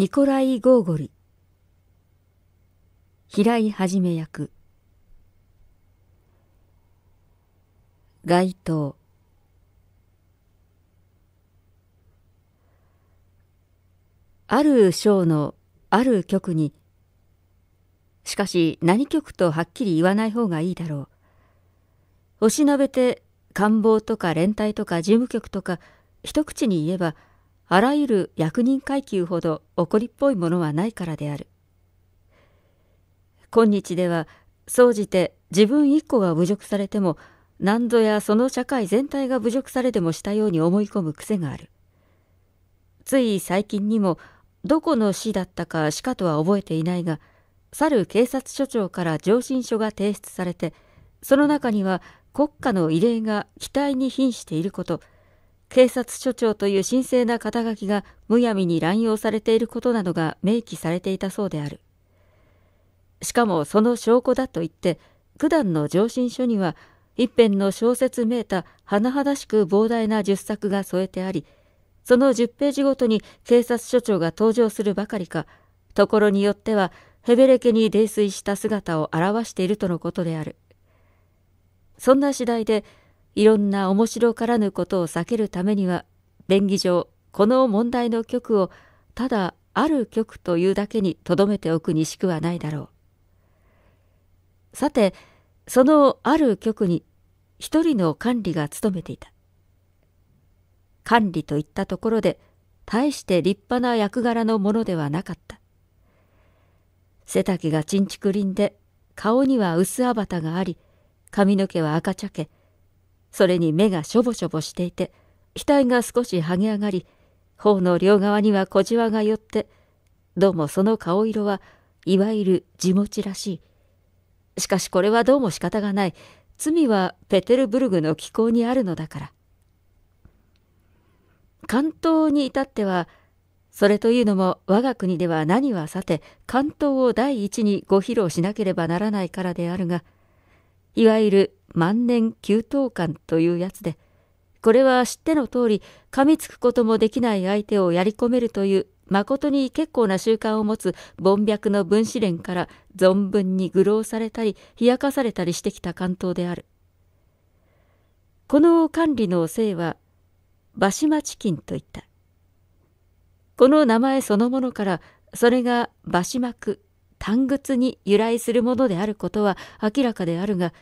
ニコライ・ゴーゴリ平井はじめ役街頭ある章のある曲にしかし何曲とはっきり言わない方がいいだろうおしなべて官房とか連隊とか事務局とか一口に言えば「あらゆる役人階級ほど怒りっぽいものはないからである今日では総じて自分一個が侮辱されても何度やその社会全体が侮辱されてもしたように思い込む癖があるつい最近にもどこの市だったかしかとは覚えていないが去る警察署長から上申書が提出されてその中には国家の異例が期待に瀕していること警察署長という神聖な肩書きがむやみに乱用されていることなどが明記されていたそうである。しかもその証拠だと言って、九段の上申書には、一辺の小説めいた甚だしく膨大な十作が添えてあり、その10ページごとに警察署長が登場するばかりか、ところによってはヘベレケに泥酔した姿を表しているとのことである。そんな次第でいろんな面白からぬことを避けるためには便宜上この問題の局をただある局というだけにとどめておくにしくはないだろう。さてそのある局に一人の管理が務めていた。管理といったところで大して立派な役柄のものではなかった。背丈がちんちくりんで顔には薄あばたがあり髪の毛は赤茶けそれに目がしょぼしょぼしていて額が少しはげ上がり頬の両側には小じわが寄ってどうもその顔色はいわゆる地持ちらしいしかしこれはどうも仕方がない罪はペテルブルグの気候にあるのだから関東に至ってはそれというのも我が国では何はさて関東を第一にご披露しなければならないからであるがいわゆる万年給湯感というやつで、これは知っての通り、噛みつくこともできない相手をやり込めるという、誠に結構な習慣を持つ凡脈の分子連から存分に愚弄されたり、冷やかされたりしてきた関東である。この管理の姓は、バシマチキンといった。この名前そのものから、それが馬シマク、単仏に由来するものであることは明らかであるが、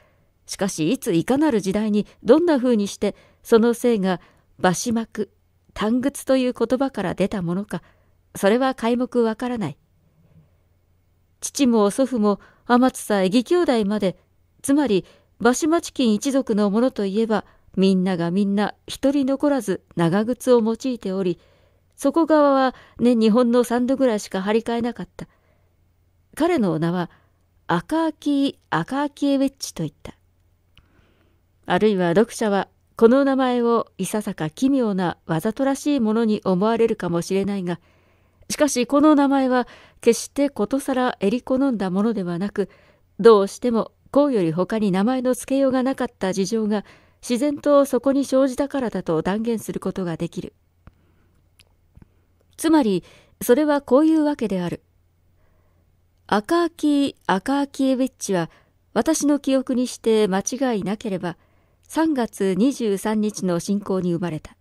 しかしいついかなる時代にどんなふうにしてその性が馬し幕単靴という言葉から出たものかそれは皆目わからない父も祖父も天津さえ義兄弟までつまり馬島町金一族のものといえばみんながみんな一人残らず長靴を用いており底側は年日本の三度ぐらいしか張り替えなかった彼のお名は赤秋赤秋エウェッチといったあるいは読者はこの名前をいささか奇妙なわざとらしいものに思われるかもしれないがしかしこの名前は決してことさらえり好んだものではなくどうしてもこうより他に名前の付けようがなかった事情が自然とそこに生じたからだと断言することができるつまりそれはこういうわけである赤ーキー・アカーキエビッチは私の記憶にして間違いなければ3月23日の信仰に生まれた。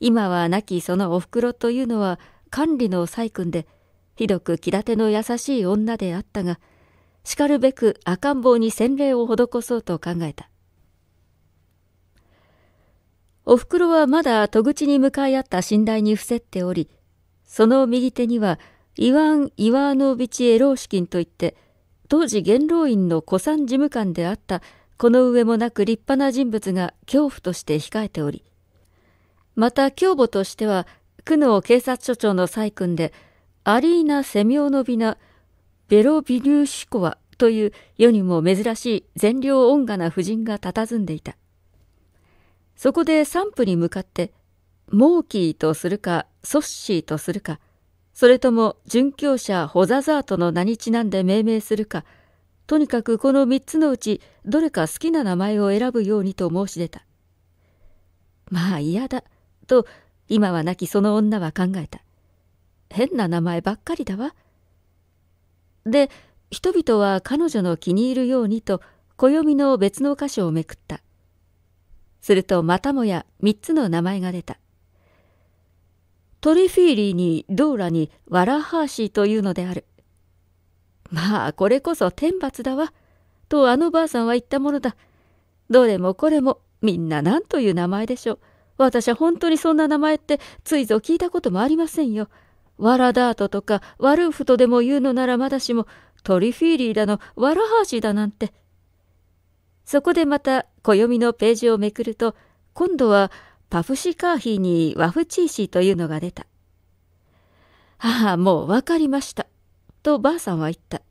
今は亡きそのお袋というのは管理の細君で、ひどく気立ての優しい女であったが、しかるべく赤ん坊に洗礼を施そうと考えた。お袋はまだ戸口に向かい合った寝台に伏せっており、その右手には、イワン・イワーノービチ・エローシキンといって、当時元老院の古参事務官であったこの上もなく立派な人物が恐怖として控えており、また教母としては、久能警察署長の細君で、アリーナ・セミオノビナ・ベロビニューシコワという世にも珍しい善良音雅な婦人が佇んでいた。そこで散布に向かって、モーキーとするか、ソッシーとするか、それとも殉教者ホザザートの名にちなんで命名するか、とにかくこの3つのうちどれか好きな名前を選ぶようにと申し出た。まあ嫌だ、と今は亡きその女は考えた。変な名前ばっかりだわ。で、人々は彼女の気に入るようにと暦の別の箇所をめくった。するとまたもや3つの名前が出た。トリフィーリーにドーラにワラハーシーというのである。まあ、これこそ天罰だわ。とあのばあさんは言ったものだ。どれもこれもみんな何という名前でしょう。私は本当にそんな名前ってついぞ聞いたこともありませんよ。ワラダートとかワルーフとでも言うのならまだしもトリフィーリーだのワラハーシーだなんて。そこでまた暦のページをめくると今度はパフシカーヒーにワフチーシーというのが出た。ああ、もうわかりました。とばあさんは言った。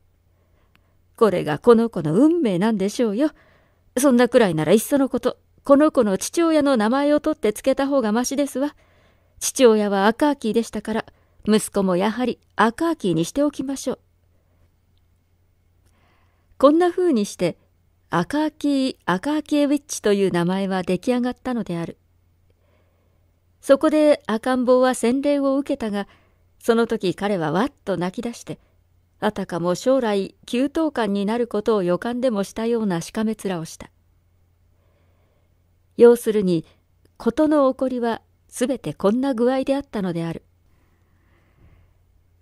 これがこの子の運命なんでしょうよ。そんなくらいならいっそのこと、この子の父親の名前を取ってつけた方がましですわ。父親は赤ーキーでしたから、息子もやはり赤ーキーにしておきましょう。こんな風にして、赤ーキー・赤ーキーウィッチという名前は出来上がったのである。そこで赤ん坊は洗礼を受けたが、その時彼はわっと泣き出して、あたかも将来給湯官になることを予感でもしたようなしかめ面をした要するに事の起こりは全てこんな具合であったのである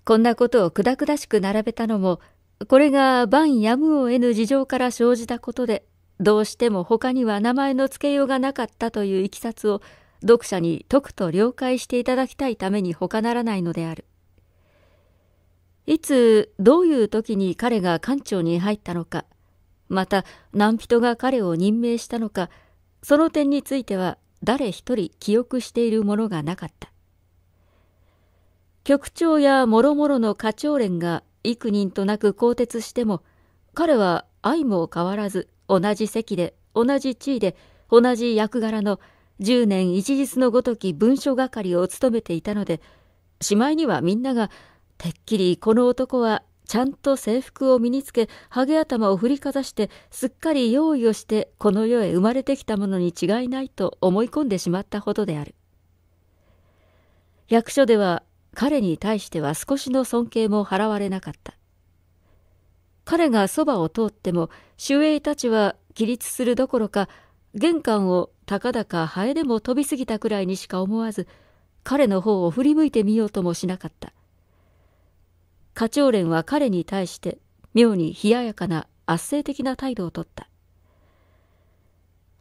こんなことをくだくだしく並べたのもこれが万やむを得ぬ事情から生じたことでどうしても他には名前の付けようがなかったといういきさつを読者にとくと了解していただきたいために他ならないのである。いつどういう時に彼が艦長に入ったのかまた何人が彼を任命したのかその点については誰一人記憶しているものがなかった局長や諸々の課長連が幾人となく更迭しても彼は愛も変わらず同じ席で同じ地位で同じ役柄の10年一日のごとき文書係を務めていたのでしまいにはみんながてっきりこの男はちゃんと制服を身につけ、ハゲ頭を振りかざして、すっかり用意をして、この世へ生まれてきたものに違いないと思い込んでしまったほどである。役所では彼に対しては少しの尊敬も払われなかった。彼がそばを通っても、守衛たちは起立するどころか、玄関をたかだかハエでも飛び過ぎたくらいにしか思わず、彼の方を振り向いてみようともしなかった。課長連は彼に対して妙に冷ややかな圧政的な態度をとった。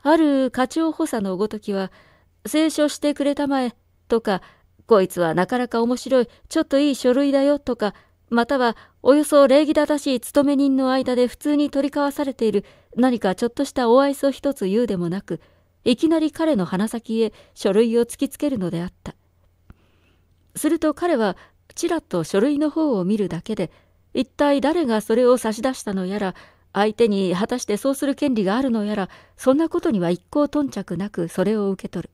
ある課長補佐のごときは、清書してくれたまえとか、こいつはなかなか面白い、ちょっといい書類だよとか、またはおよそ礼儀正しい勤め人の間で普通に取り交わされている何かちょっとしたお愛想一つ言うでもなく、いきなり彼の鼻先へ書類を突きつけるのであった。すると彼はちらっと書類の方を見るだけで一体誰がそれを差し出したのやら相手に果たしてそうする権利があるのやらそんなことには一向頓着なくそれを受け取る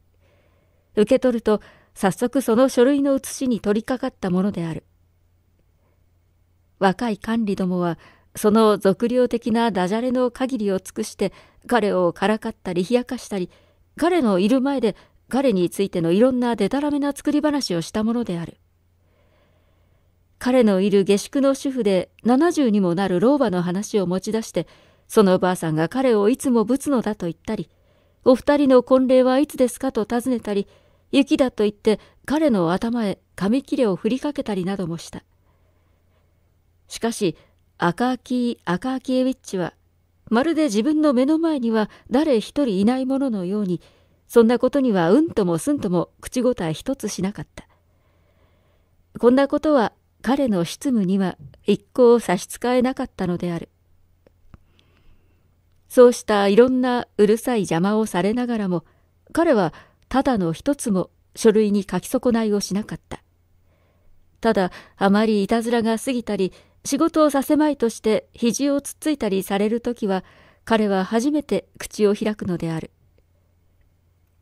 受け取ると早速その書類の写しに取り掛かったものである若い管理どもはその俗領的なダジャレの限りを尽くして彼をからかったり冷やかしたり彼のいる前で彼についてのいろんなデタラメな作り話をしたものである彼のいる下宿の主婦で70にもなる老婆の話を持ち出して、そのおばあさんが彼をいつもぶつのだと言ったり、お二人の婚礼はいつですかと尋ねたり、雪だと言って彼の頭へ紙切れを振りかけたりなどもした。しかし、赤木赤キエウィッチは、まるで自分の目の前には誰一人いないもののように、そんなことにはうんともすんとも口答え一つしなかった。こんなことは彼の執務には一向差し支えなかったのである。そうしたいろんなうるさい邪魔をされながらも、彼はただの一つも書類に書き損ないをしなかった。ただ、あまりいたずらが過ぎたり、仕事をさせまいとして肘をつっついたりされる時は、彼は初めて口を開くのである。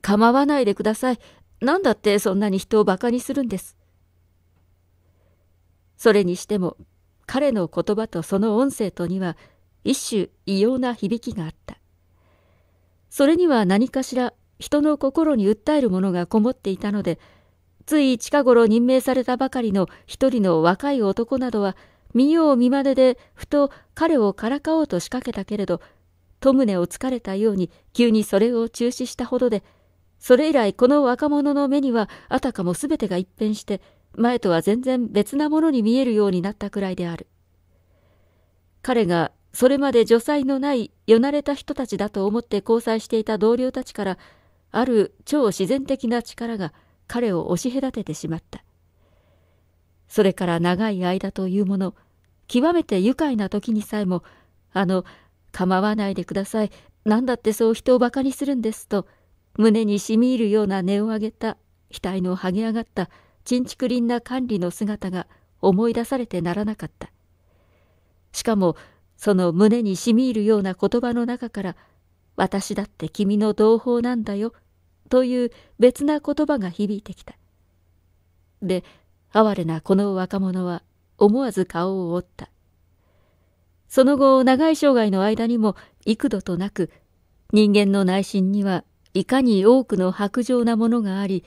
構わないでください。何だってそんなに人を馬鹿にするんです。それにしても彼の言葉とその音声とには一種異様な響きがあったそれには何かしら人の心に訴えるものがこもっていたのでつい近頃任命されたばかりの一人の若い男などは見よう見まねでふと彼をからかおうと仕掛けたけれどトムネを疲れたように急にそれを中止したほどでそれ以来この若者の目にはあたかも全てが一変して前とは全然別なものに見えるようになったくらいである。彼がそれまで女才のないよなれた人たちだと思って交際していた同僚たちからある超自然的な力が彼を押し隔ててしまった。それから長い間というもの、極めて愉快な時にさえも、あの、構わないでください、何だってそう人を馬鹿にするんですと、胸に染み入るような根を上げた、額の剥げ上がった、ちんちくりんな管理の姿が思い出されてならなかった。しかも、その胸にしみ入るような言葉の中から、私だって君の同胞なんだよ、という別な言葉が響いてきた。で、哀れなこの若者は思わず顔を折った。その後、長い生涯の間にも幾度となく、人間の内心にはいかに多くの薄情なものがあり、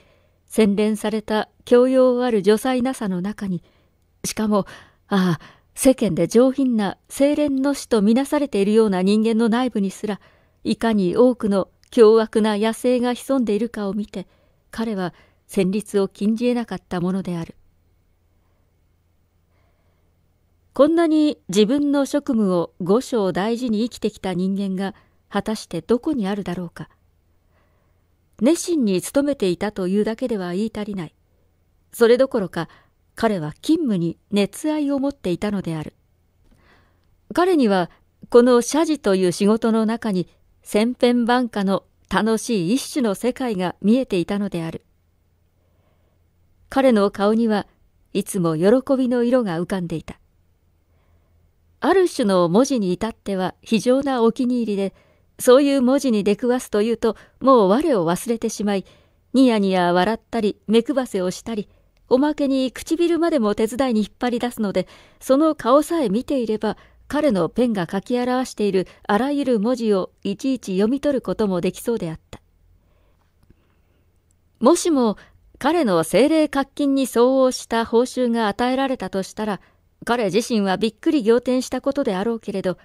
洗練された教養ある女才なさの中に、しかも、ああ、世間で上品な清廉の死と見なされているような人間の内部にすら、いかに多くの凶悪な野生が潜んでいるかを見て、彼は戦慄を禁じ得なかったものである。こんなに自分の職務を所章大事に生きてきた人間が、果たしてどこにあるだろうか。熱心に勤めていたというだけでは言い足りない。それどころか、彼は勤務に熱愛を持っていたのである。彼には、この社事という仕事の中に、千変万化の楽しい一種の世界が見えていたのである。彼の顔にはいつも喜びの色が浮かんでいた。ある種の文字に至っては非常なお気に入りで、そういう文字に出くわすというと、もう我を忘れてしまい、ニヤニヤ笑ったり、目くばせをしたり、おまけに唇までも手伝いに引っ張り出すので、その顔さえ見ていれば、彼のペンが書き表しているあらゆる文字をいちいち読み取ることもできそうであった。もしも彼の精霊活金に相応した報酬が与えられたとしたら、彼自身はびっくり仰天したことであろうけれど、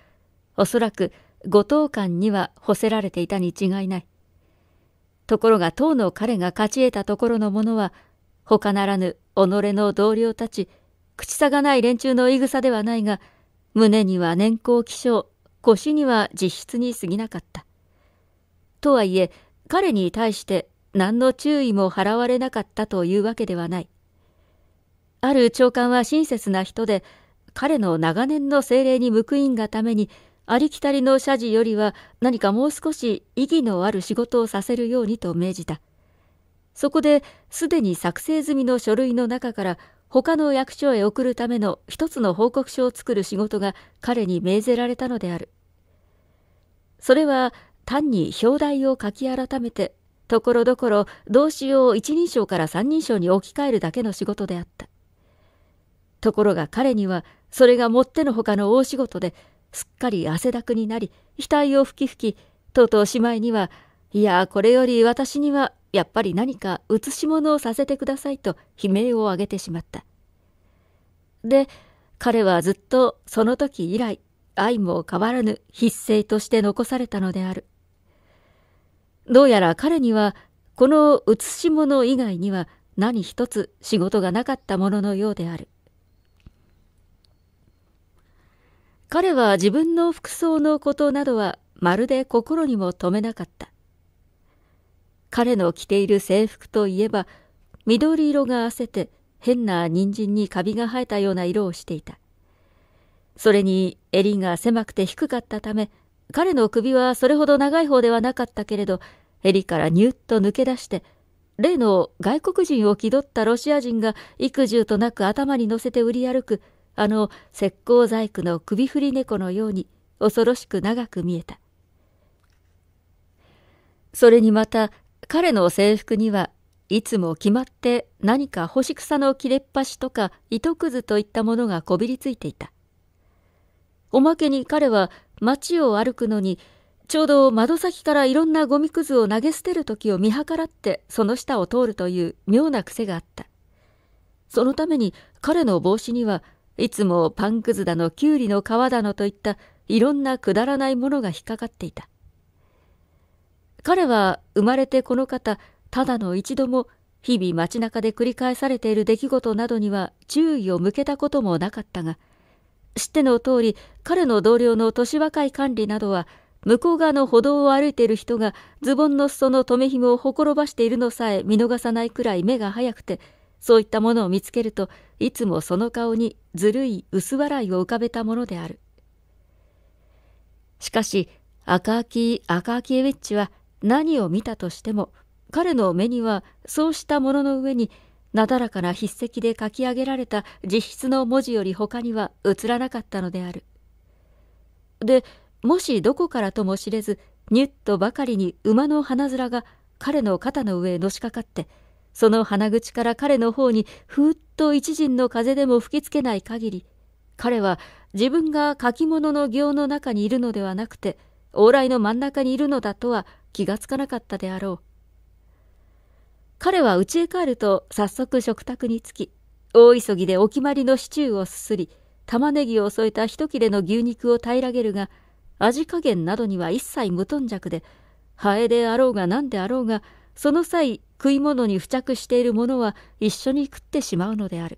おそらく後藤間には干せられていたに違いない。ところが当の彼が勝ち得たところのものは、他ならぬ己の同僚たち、口さがない連中のいぐさではないが、胸には年功気象、腰には実質に過ぎなかった。とはいえ、彼に対して何の注意も払われなかったというわけではない。ある長官は親切な人で、彼の長年の精霊に報いんがために、ありきたりの社事よりは何かもう少し意義のある仕事をさせるようにと命じた。そこで、すでに作成済みの書類の中から、他の役所へ送るための一つの報告書を作る仕事が彼に命ぜられたのである。それは、単に表題を書き改めて、ところどころ動詞を一人称から三人称に置き換えるだけの仕事であった。ところが彼には、それがもってのほかの大仕事で、すっかり汗だくになり、額をふきふき、とうとうしまいには、いや、これより私には、やっぱり何か写し物をさせてくださいと悲鳴を上げてしまった。で、彼はずっとその時以来、愛も変わらぬ筆声として残されたのである。どうやら彼には、この写し物以外には何一つ仕事がなかったもののようである。彼は自分の服装のことなどはまるで心にも留めなかった。彼の着ている制服といえば、緑色が汗せて変な人参にカビが生えたような色をしていた。それに襟が狭くて低かったため、彼の首はそれほど長い方ではなかったけれど、襟からニュッと抜け出して、例の外国人を気取ったロシア人が幾重となく頭に乗せて売り歩くあの石膏細工の首振り猫のように恐ろしく長く見えた。それにまた彼の制服にはいつも決まって何か干し草の切れっ端とか糸くずといったものがこびりついていた。おまけに彼は街を歩くのにちょうど窓先からいろんなゴミくずを投げ捨てる時を見計らってその下を通るという妙な癖があった。そのために彼の帽子にはいつもパンくずだの、きゅうりの皮だのといったいろんなくだらないものが引っかかっていた。彼は生まれてこの方、ただの一度も日々街中で繰り返されている出来事などには注意を向けたこともなかったが、知っての通り、彼の同僚の年若い管理などは、向こう側の歩道を歩いている人がズボンの裾の留め紐をほころばしているのさえ見逃さないくらい目が早くて、そういったものを見つけるといつもその顔にずるい薄笑いを浮かべたものであるしかし赤き赤きエウェッチは何を見たとしても彼の目にはそうしたものの上になだらかな筆跡で書き上げられた実質の文字より他には映らなかったのであるでもしどこからとも知れずニュッとばかりに馬の鼻面が彼の肩の上へのしかかってその鼻口から彼の方にふーっと一陣の風でも吹きつけない限り、彼は自分が書き物の行の中にいるのではなくて、往来の真ん中にいるのだとは気がつかなかったであろう。彼は家へ帰ると早速食卓に着き、大急ぎでお決まりのシチューをすすり、玉ねぎを添えた一切れの牛肉を平らげるが、味加減などには一切無頓着で、ハエであろうが何であろうが、その際食い物に付着しているものは一緒に食ってしまうのである。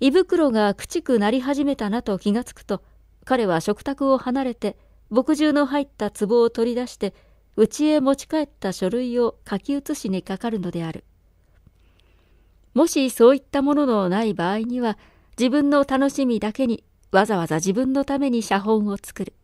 胃袋がくちくなり始めたなと気がつくと、彼は食卓を離れて、墨汁の入った壺を取り出して、家へ持ち帰った書類を書き写しにかかるのである。もしそういったもののない場合には、自分の楽しみだけにわざわざ自分のために写本を作る。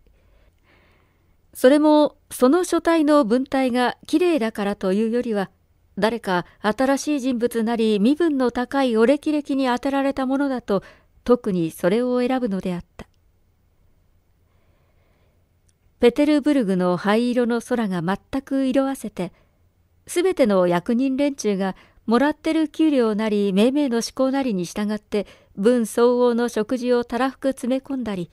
それもその書体の文体が綺麗だからというよりは誰か新しい人物なり身分の高いお歴々に当てられたものだと特にそれを選ぶのであったペテルブルグの灰色の空が全く色あせてすべての役人連中がもらってる給料なり命名の思考なりに従って分相応の食事をたらふく詰め込んだり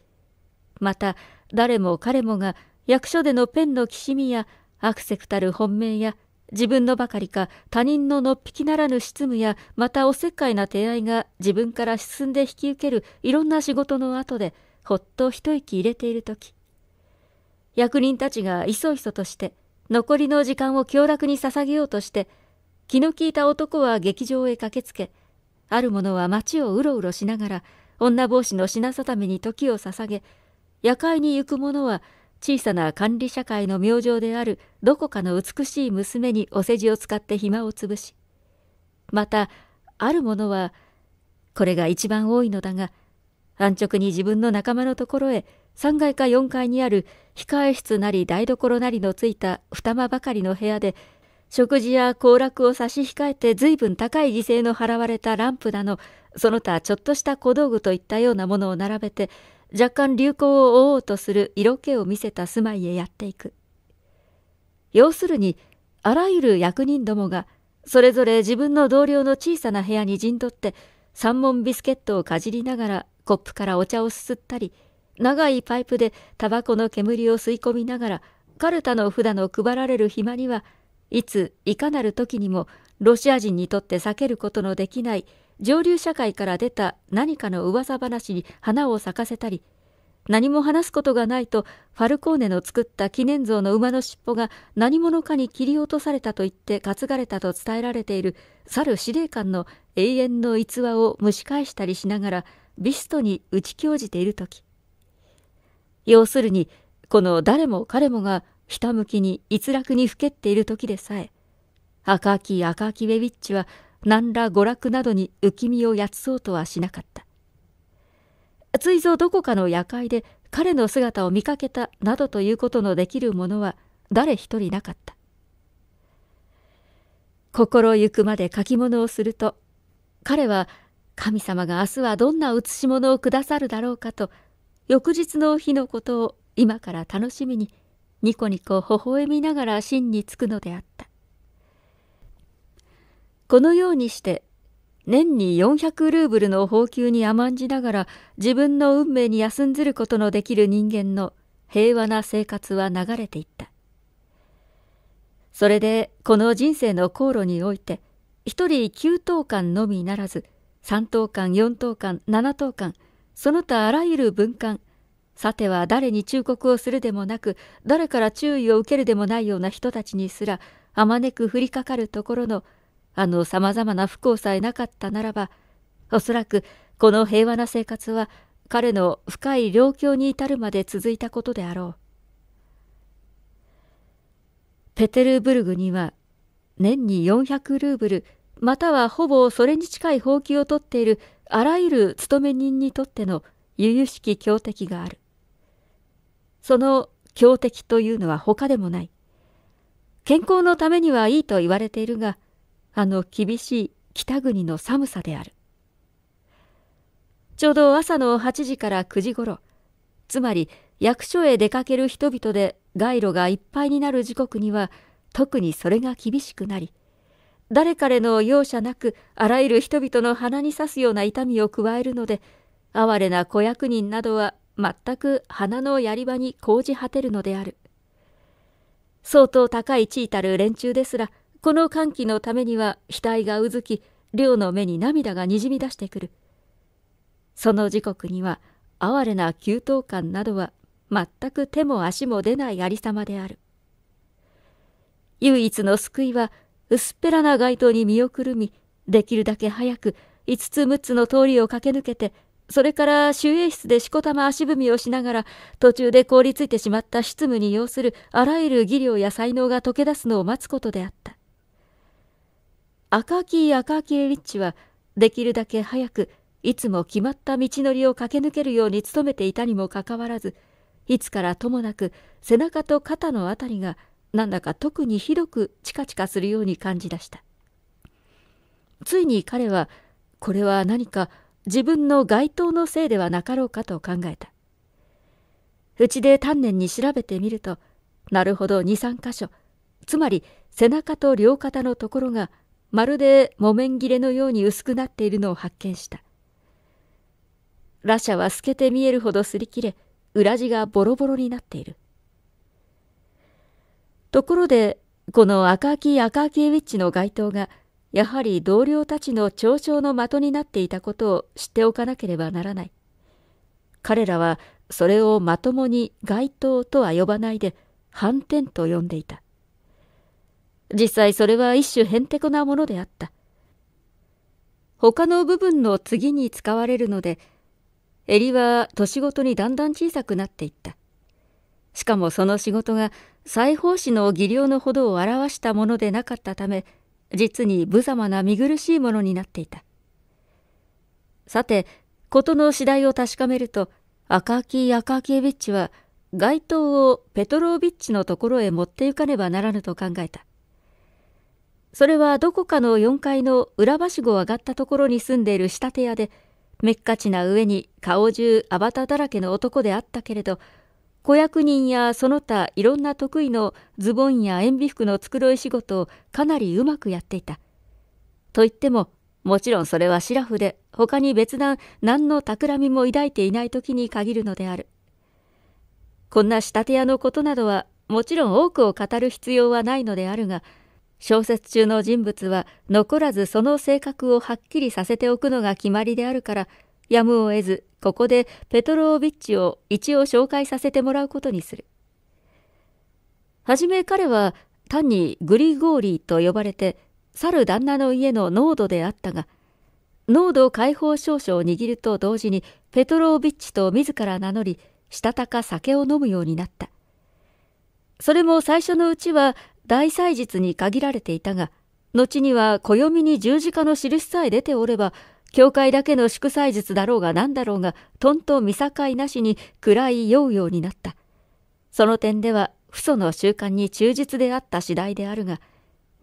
また誰も彼もが役所でのペンのきしみやアクセクたる本命や自分のばかりか他人ののっぴきならぬ執務やまたおせっかいな手合いが自分から進んで引き受けるいろんな仕事の後でほっと一息入れている時役人たちがいそいそとして残りの時間を強楽に捧げようとして気の利いた男は劇場へ駆けつけある者は町をうろうろしながら女帽子の品定めに時を捧げ夜会に行く者は小さな管理社会の明星であるどこかの美しい娘にお世辞を使って暇を潰しまたあるものはこれが一番多いのだが安直に自分の仲間のところへ3階か4階にある控え室なり台所なりのついた二間ばかりの部屋で食事や行楽を差し控えて随分高い犠牲の払われたランプなのその他ちょっとした小道具といったようなものを並べて若干流行を追おうとする色気を見せた住まいへやっていく。要するに、あらゆる役人どもが、それぞれ自分の同僚の小さな部屋に陣取って、三文ビスケットをかじりながらコップからお茶をすすったり、長いパイプでタバコの煙を吸い込みながら、カルタの札の配られる暇には、いつ、いかなる時にも、ロシア人にとって避けることのできない上流社会から出た何かの噂話に花を咲かせたり、何も話すことがないとファルコーネの作った記念像の馬の尻尾が何者かに切り落とされたと言って担がれたと伝えられている猿司令官の永遠の逸話を蒸し返したりしながらビストに打ち教じている時要するにこの誰も彼もがひたむきに逸落にふけっている時でさえ赤き赤きウェビッチは何ら娯楽などに浮き身をやつそうとはしなかった。ついぞどこかの夜会で彼の姿を見かけたなどということのできる者は誰一人なかった。心ゆくまで書き物をすると、彼は神様が明日はどんな写し物をくださるだろうかと、翌日の日のことを今から楽しみに、ニコニコ微笑みながら真につくのであった。このようにして年に400ルーブルの報給に甘んじながら自分の運命に休んずることのできる人間の平和な生活は流れていった。それでこの人生の航路において一人9等間のみならず3等間4等間7等間その他あらゆる文官さては誰に忠告をするでもなく誰から注意を受けるでもないような人たちにすらあまねく降りかかるところのあの様々な不幸さえなかったならば、おそらくこの平和な生活は彼の深い良境に至るまで続いたことであろう。ペテルブルグには年に400ルーブル、またはほぼそれに近い放棄を取っているあらゆる勤め人にとっての由々しき強敵がある。その強敵というのは他でもない。健康のためにはいいと言われているが、あの厳しい北国の寒さである。ちょうど朝の8時から9時ごろ、つまり役所へ出かける人々で街路がいっぱいになる時刻には特にそれが厳しくなり、誰彼の容赦なくあらゆる人々の鼻に刺すような痛みを加えるので、哀れな子役人などは全く鼻のやり場に講じ果てるのである。相当高い地位たる連中ですら、この歓喜のためには額がうずき、亮の目に涙がにじみ出してくる。その時刻には、哀れな給湯感などは全く手も足も出ないありさまである。唯一の救いは、薄っぺらな街灯に身をくるみ、できるだけ早く、5つ6つの通りを駆け抜けて、それから守衛室でしこたま足踏みをしながら、途中で凍りついてしまった執務に要するあらゆる技量や才能が溶け出すのを待つことであった。赤き赤きリッチはできるだけ早くいつも決まった道のりを駆け抜けるように努めていたにもかかわらずいつからともなく背中と肩のあたりがなんだか特にひどくチカチカするように感じだしたついに彼はこれは何か自分の街灯のせいではなかろうかと考えたうちで丹念に調べてみるとなるほど23箇所つまり背中と両肩のところがまるで木綿切れのように薄くなっているのを発見したラシャは透けて見えるほど擦り切れ裏地がボロボロになっているところでこのアカ赤キアカキウィッチの街灯がやはり同僚たちの嘲笑の的になっていたことを知っておかなければならない彼らはそれをまともに街灯とは呼ばないで反転と呼んでいた実際それは一種へんてこなものであった。他の部分の次に使われるので、襟は年ごとにだんだん小さくなっていった。しかもその仕事が裁縫師の技量のほどを表したものでなかったため、実に無様な見苦しいものになっていた。さて、事の次第を確かめると、赤木赤キエビッチは、街灯をペトロービッチのところへ持って行かねばならぬと考えた。それはどこかの4階の裏ば子を上がったところに住んでいる仕立て屋で、めっかちな上に顔中アバターだらけの男であったけれど、子役人やその他いろんな得意のズボンや塩ビ服の繕い仕事をかなりうまくやっていた。といっても、もちろんそれはシラフで、他に別段何の企みも抱いていない時に限るのである。こんな仕立て屋のことなどは、もちろん多くを語る必要はないのであるが、小説中の人物は残らずその性格をはっきりさせておくのが決まりであるから、やむを得ず、ここでペトロービッチを一応紹介させてもらうことにする。はじめ彼は単にグリゴーリーと呼ばれて、去る旦那の家の濃度であったが、濃度解放証書を握ると同時にペトロービッチと自ら名乗り、したたか酒を飲むようになった。それも最初のうちは大祭日に限られていたが、後には暦に十字架の印さえ出ておれば、教会だけの祝祭日だろうが何だろうが、とんと見境なしに暗いようようになった。その点では、父祖の習慣に忠実であった次第であるが、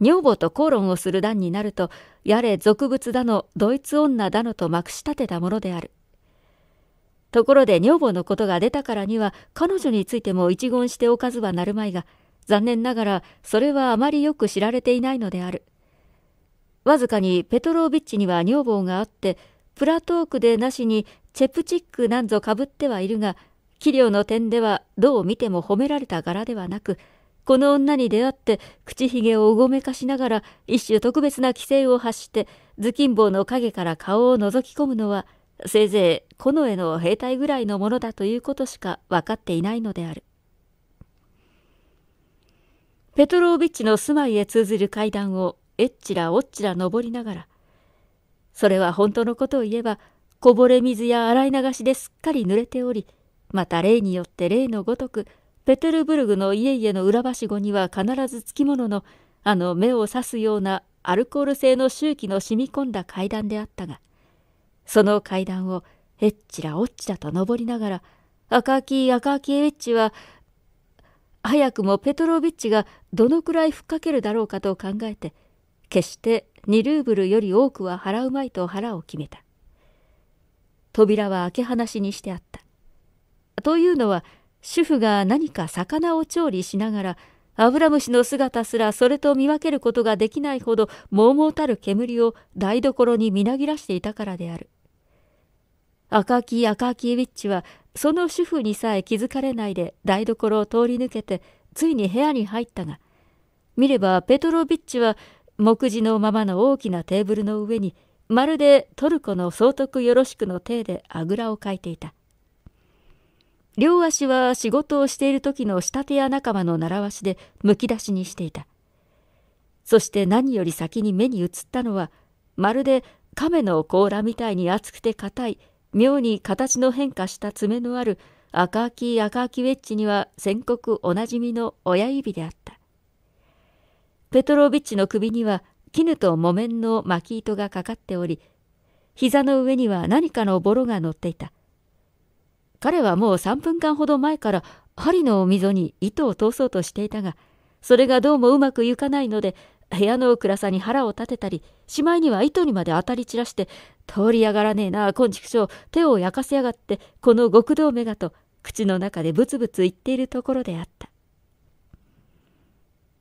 女房と口論をする段になると、やれ俗物だの、ドイツ女だのとまくし立てたものである。ところで女房のことが出たからには、彼女についても一言しておかずはなるまいが、残念ながらそれはあまりよく知られていないのである。わずかにペトロービッチには女房があって、プラトークでなしにチェプチックなんぞかぶってはいるが、器量の点ではどう見ても褒められた柄ではなく、この女に出会って口ひげをうごめかしながら一種特別な規制を発して頭巾棒の影から顔を覗き込むのはせいぜい近衛の兵隊ぐらいのものだということしか分かっていないのである。ペトロービッチの住まいへ通ずる階段をえっちらおっちら登りながら、それは本当のことを言えば、こぼれ水や洗い流しですっかり濡れており、また例によって例のごとく、ペテルブルグの家々の裏はしごには必ずつきものの、あの目を刺すようなアルコール性の周期の染み込んだ階段であったが、その階段をえっちらおっちらと登りながら、赤き赤きエッチは早くもペトロビッチがどのくらいふっかけるだろうかと考えて決して2ルーブルより多くは払うまいと腹を決めた扉は開け放しにしてあったというのは主婦が何か魚を調理しながらアブラムシの姿すらそれと見分けることができないほどもうもうたる煙を台所にみなぎらしていたからである赤き赤きウィッチはその主婦にさえ気づかれないで台所を通り抜けてついに部屋に入ったが見ればペトロビッチは木地のままの大きなテーブルの上にまるでトルコの総督よろしくの体であぐらをかいていた両足は仕事をしている時の仕立て屋仲間の習わしでむき出しにしていたそして何より先に目に映ったのはまるで亀の甲羅みたいに厚くて硬い妙に形の変化した爪のある赤き赤きウェッジには宣告おなじみの親指であった。ペトロビッチの首には絹と木綿の巻き糸がかかっており、膝の上には何かのボロが乗っていた。彼はもう3分間ほど前から針の溝に糸を通そうとしていたが、それがどうもうまくいかないので、部屋の暗さに腹を立てたり、しまいには糸にまで当たり散らして、通りやがらねえなあ、こんちくしょう、手を焼かせやがって、この極道目がと、口の中でブツブツ言っているところであった。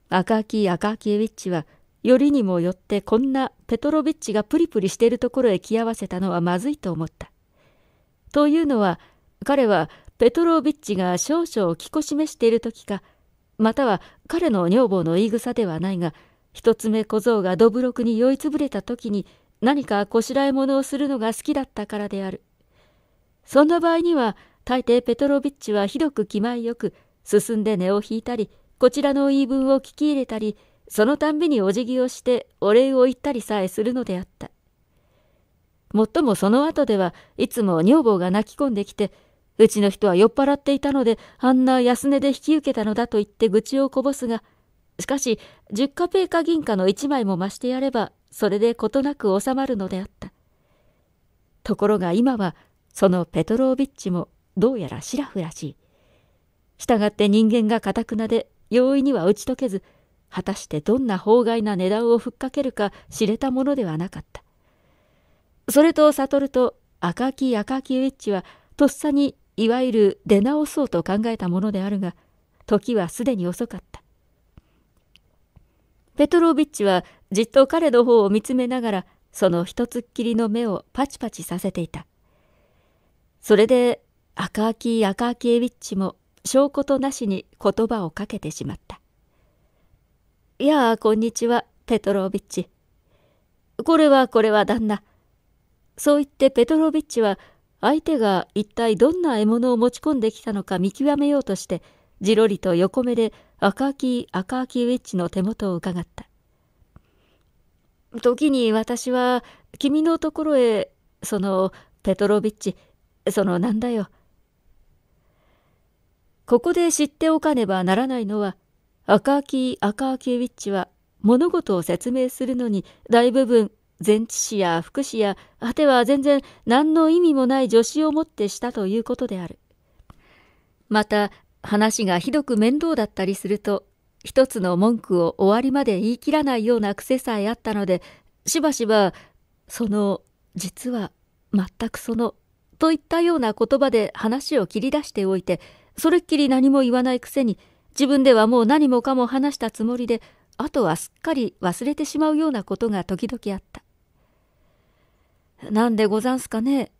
赤木赤木エィッチは、よりにもよってこんなペトロビッチがプリプリしているところへ来合わせたのはまずいと思った。というのは、彼はペトロビッチが少々着こしめしている時か、または彼の女房の言い草ではないが、一つ目小僧がどぶろくに酔いつぶれた時に何かこしらえ物をするのが好きだったからである。そんな場合には大抵ペトロビッチはひどく気前よく進んで根を引いたりこちらの言い分を聞き入れたりそのたんびにお辞儀をしてお礼を言ったりさえするのであった。もっともその後ではいつも女房が泣き込んできてうちの人は酔っ払っていたのであんな安値で引き受けたのだと言って愚痴をこぼすがしかし、十貨ペーか銀貨の一枚も増してやれば、それで事なく収まるのであった。ところが今は、そのペトロービッチもどうやらシラフらしい。従って人間がかたくなで容易には打ち解けず、果たしてどんな法外な値段をふっかけるか知れたものではなかった。それと悟ると、赤木赤木ウィッチはとっさにいわゆる出直そうと考えたものであるが、時はすでに遅かった。ペトロビッチはじっと彼の方を見つめながら、その一つっきりの目をパチパチさせていた。それで、赤秋赤秋エビッチも証拠となしに言葉をかけてしまった。やあ、こんにちは、ペトロービッチ。これはこれは旦那。そう言ってペトロービッチは相手が一体どんな獲物を持ち込んできたのか見極めようとして、じろりと横目で赤き赤きウィッチの手元を伺った。時に私は君のところへ、そのペトロビッチ、そのなんだよ。ここで知っておかねばならないのは、赤き赤きウィッチは物事を説明するのに大部分前置詞や副詞や果ては全然何の意味もない助詞をもってしたということである。また話がひどく面倒だったりすると一つの文句を終わりまで言い切らないような癖さえあったのでしばしばその実は全くそのといったような言葉で話を切り出しておいてそれっきり何も言わないくせに自分ではもう何もかも話したつもりであとはすっかり忘れてしまうようなことが時々あった。なんでござんすかね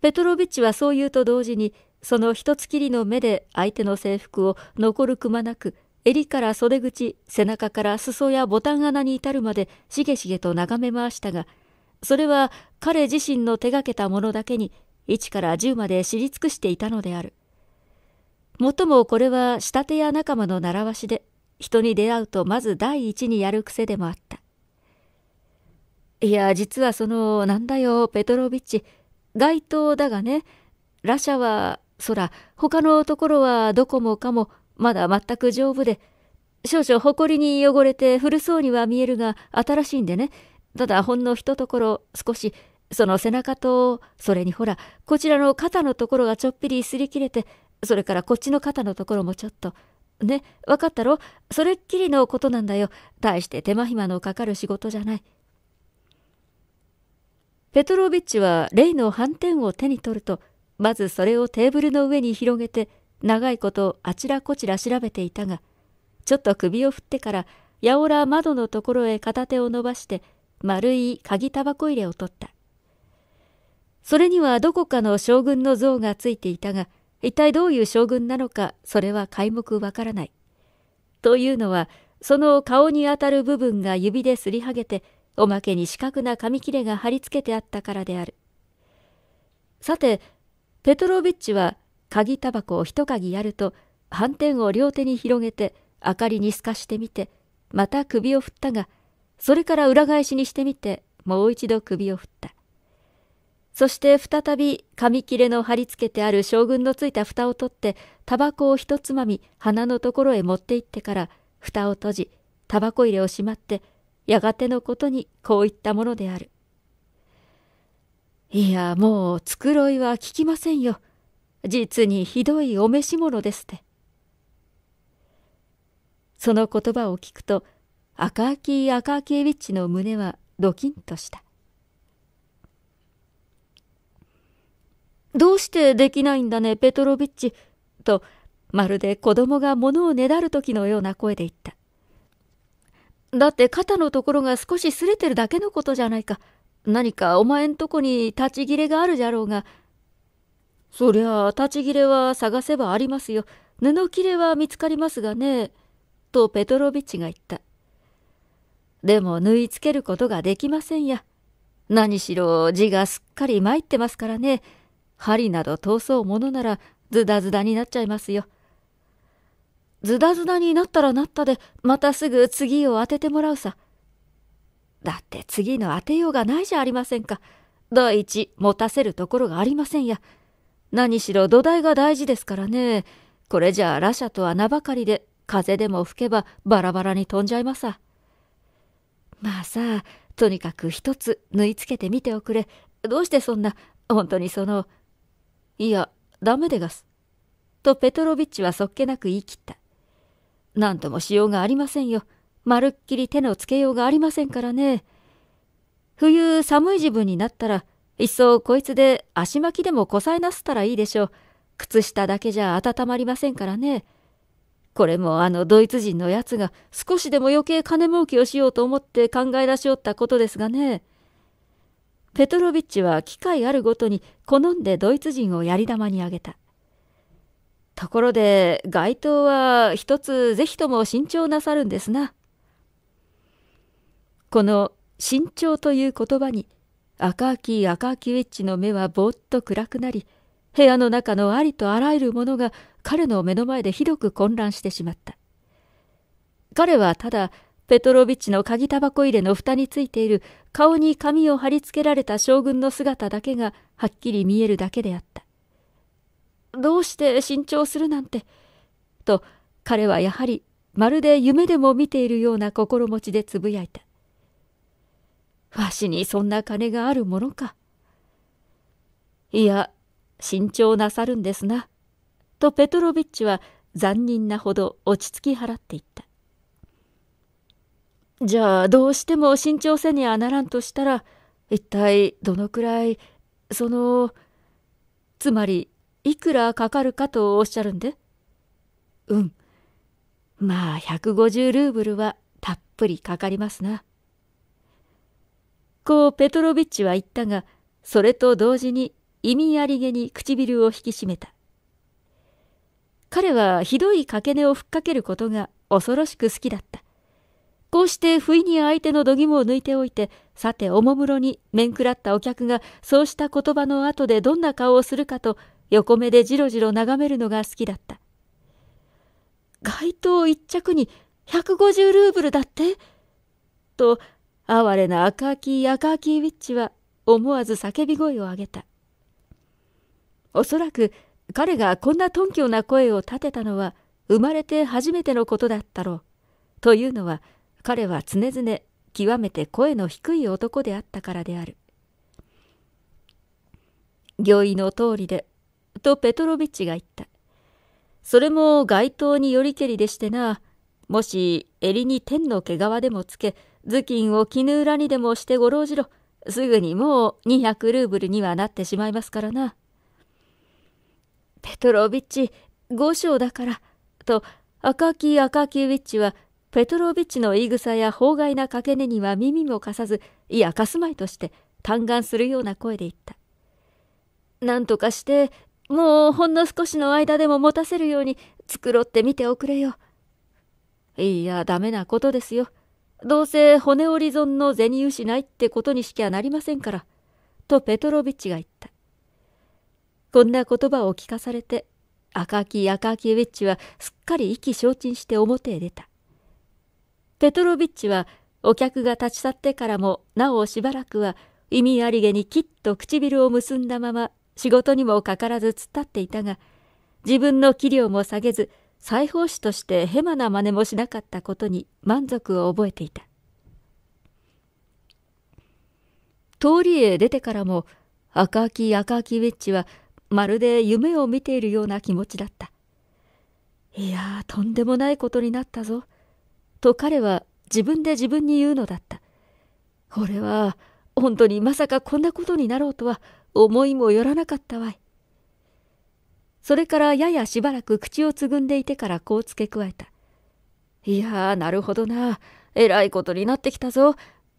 ペトロビッチはそう言うと同時にその一つきりの目で相手の制服を残るくまなく襟から袖口背中から裾やボタン穴に至るまでしげしげと眺め回したがそれは彼自身の手がけたものだけに1から10まで知り尽くしていたのである。もともこれは仕立てや仲間の習わしで人に出会うとまず第一にやる癖でもあった。いや実はそのなんだよペトロビッチ街頭だがねラシャはそら、他のところはどこもかもまだ全く丈夫で、少々埃に汚れて古そうには見えるが新しいんでね。ただほんの一ところ少し、その背中と、それにほら、こちらの肩のところがちょっぴり擦り切れて、それからこっちの肩のところもちょっと。ね、わかったろそれっきりのことなんだよ。大して手間暇のかかる仕事じゃない。ペトロビッチはレイの斑点を手に取ると、まずそれをテーブルの上に広げて長いことあちらこちら調べていたがちょっと首を振ってからやおら窓のところへ片手を伸ばして丸い鍵タバコ入れを取ったそれにはどこかの将軍の像がついていたが一体どういう将軍なのかそれは皆目わからないというのはその顔にあたる部分が指ですりはげておまけに四角な紙切れが貼り付けてあったからであるさてペトロビッチは鍵タバコを一鍵やると斑点を両手に広げて明かりに透かしてみてまた首を振ったがそれから裏返しにしてみてもう一度首を振ったそして再び紙切れの貼り付けてある将軍のついた蓋を取ってタバコを一つまみ鼻のところへ持って行ってから蓋を閉じタバコ入れをしまってやがてのことにこういったものであるいや、もう、繕いは聞きませんよ。実にひどいお召し物ですって。その言葉を聞くと、赤き赤アキエィッチの胸はドキンとした。どうしてできないんだね、ペトロビッチ。と、まるで子供が物をねだる時のような声で言った。だって肩のところが少しすれてるだけのことじゃないか。何かお前んとこに立ち切れがあるじゃろうが。そりゃあ、立ち切れは探せばありますよ。布切れは見つかりますがね。とペトロビッチが言った。でも縫い付けることができませんや。何しろ字がすっかり参ってますからね。針など通そうものならズダズダになっちゃいますよ。ズダズダになったらなったで、またすぐ次を当ててもらうさ。だって次の当てようがないじゃありませんか。第一、持たせるところがありませんや。何しろ土台が大事ですからね。これじゃあラシャとは名ばかりで、風でも吹けばバラバラに飛んじゃいますさ。まあさ、とにかく一つ縫い付けてみておくれ。どうしてそんな、本当にその、いや、ダメでがす。とペトロビッチはそっけなく言い切った。何ともしようがありませんよ。まるっきり手のつけようがありませんからね。冬寒い時分になったら、いっそこいつで足巻きでもこさえなすったらいいでしょう。靴下だけじゃ温まりませんからね。これもあのドイツ人のやつが少しでも余計金儲けをしようと思って考え出しおったことですがね。ペトロビッチは機会あるごとに好んでドイツ人をやり玉にあげた。ところで街灯は一つぜひとも慎重なさるんですな。この慎重という言葉に赤き赤きウィッチの目はぼーっと暗くなり部屋の中のありとあらゆるものが彼の目の前でひどく混乱してしまった彼はただペトロビッチの鍵タバコ入れの蓋についている顔に紙を貼り付けられた将軍の姿だけがはっきり見えるだけであった。どうして新調するなんて。と彼はやはりまるで夢でも見ているような心持ちでつぶやいた。わしにそんな金があるものか。いや、慎重なさるんですな。とペトロビッチは残忍なほど落ち着き払っていった。じゃあどうしても慎重せにはならんとしたら、一体どのくらい、その、つまり、いくらかかるかとおっしゃるんでうん。まあ、150ルーブルはたっぷりかかりますな。こうペトロビッチは言ったが、それと同時に意味ありげに唇を引き締めた。彼はひどい掛け根をふっかけることが恐ろしく好きだった。こうして不意に相手の度肝を抜いておいて、さておもむろに面食らったお客がそうした言葉の後でどんな顔をするかと横目でじろじろ眺めるのが好きだった。街灯一着に150ルーブルだってと哀れな赤き赤きウィッチは思わず叫び声を上げた。おそらく彼がこんな頓狂な声を立てたのは生まれて初めてのことだったろう。というのは彼は常々極めて声の低い男であったからである。行為の通りで、とペトロビッチが言った。それも街灯によりけりでしてな、もし襟に天の毛皮でもつけ、頭巾を絹裏にでもしてごろじろ。すぐにもう200ルーブルにはなってしまいますからな。ペトロビッチ、5章だから、と、赤き赤きウィッチは、ペトロビッチの言い草や法外な掛け値には耳も貸さず、いや、かすまいとして、嘆願するような声で言った。なんとかして、もうほんの少しの間でも持たせるように、繕ってみておくれよ。いや、ダメなことですよ。どうせ骨折り損の銭失いってことにしきゃなりませんから、とペトロビッチが言った。こんな言葉を聞かされて、赤き赤きウィッチはすっかり意気消沈して表へ出た。ペトロビッチはお客が立ち去ってからもなおしばらくは意味ありげにきっと唇を結んだまま仕事にもかからず突っ立っていたが自分の器量も下げず裁縫師としてヘマな真似もしなかったことに満足を覚えていた通りへ出てからも赤き赤きウィッジはまるで夢を見ているような気持ちだったいやとんでもないことになったぞと彼は自分で自分に言うのだった俺は本当にまさかこんなことになろうとは思いもよらなかったわいそれからややしばらく口をつぐんでいてからこう付け加えた。いやー、なるほどな。えらいことになってきたぞ。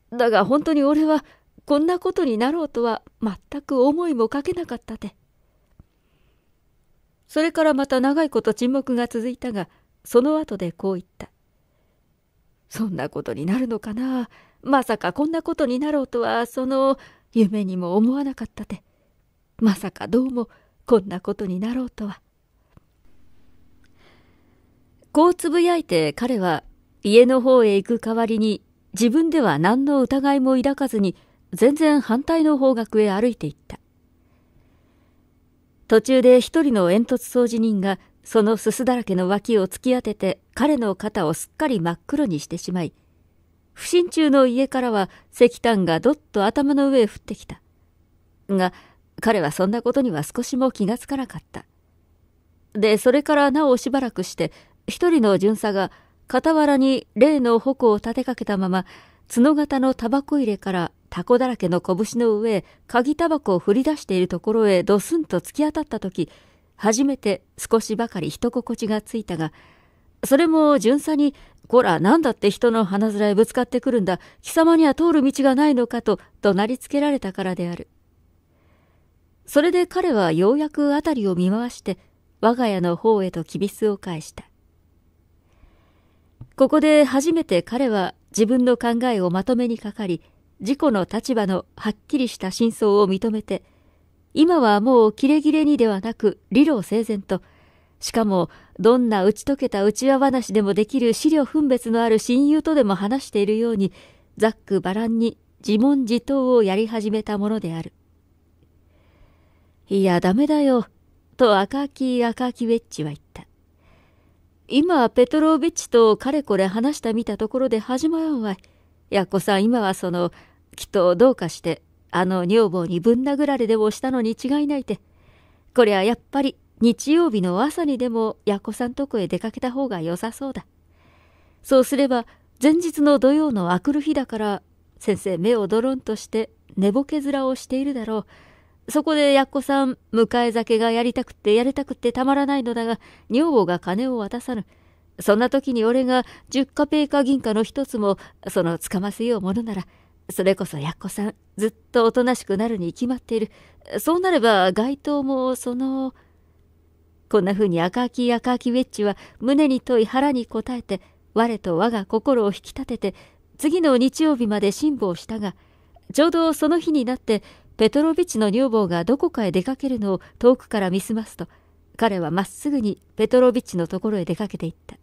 だが本当に俺は、こんなことになろうとは全く思いもかけなかったて。それからまた長いこと沈黙が続いたが、その後でこう言った。そんなことになるのかな。まさかこんなことになろうとは、その、夢にも思わなかったて。まさかどうも、こんなことになろうとはこうつぶやいて彼は家の方へ行く代わりに自分では何の疑いも抱かずに全然反対の方角へ歩いていった途中で一人の煙突掃除人がそのすすだらけの脇を突き当てて彼の肩をすっかり真っ黒にしてしまい不審中の家からは石炭がどっと頭の上へ降ってきたが彼はそんなことには少しも気がつかなかった。で、それからなおしばらくして、一人の巡査が傍らに例の矛を立てかけたまま、角型のタバコ入れからタコだらけの拳の上へ鍵タバコを振り出しているところへドスンと突き当たった時初めて少しばかり人心地がついたがそれも巡査に「こら何だって人の鼻づへぶつかってくるんだ貴様には通る道がないのか」と怒鳴りつけられたからである。それで彼はようやく辺りを見回して、我が家の方へときびすを返した。ここで初めて彼は自分の考えをまとめにかかり、自己の立場のはっきりした真相を認めて、今はもうキレキレにではなく理路整然と、しかもどんな打ち解けた内輪話でもできる資料分別のある親友とでも話しているように、ざっくばらんに自問自答をやり始めたものである。いや、ダメだよ、と赤き赤きウェッジは言った。今、ペトロービッチとかれこれ話したみたところで始まらんわい。やっこさん、今はその、きっとどうかして、あの女房にぶん殴られでもしたのに違いないて。こりゃやっぱり、日曜日の朝にでも、やっこさんとこへ出かけた方が良さそうだ。そうすれば、前日の土曜のあくる日だから、先生目をドロンとして、寝ぼけ面をしているだろう。そこでやっこさん、迎え酒がやりたくってやりたくってたまらないのだが、女房が金を渡さぬ。そんな時に俺が十貨ペー銀貨の一つも、そのつかませようものなら、それこそやっこさん、ずっとおとなしくなるに決まっている。そうなれば、街灯もその、こんな風に赤き赤きウェッジは胸に問い腹に応えて、我と我が心を引き立てて、次の日曜日まで辛抱したが、ちょうどその日になってペトロビチの女房がどこかへ出かけるのを遠くから見すますと彼はまっすぐにペトロビッチのところへ出かけていった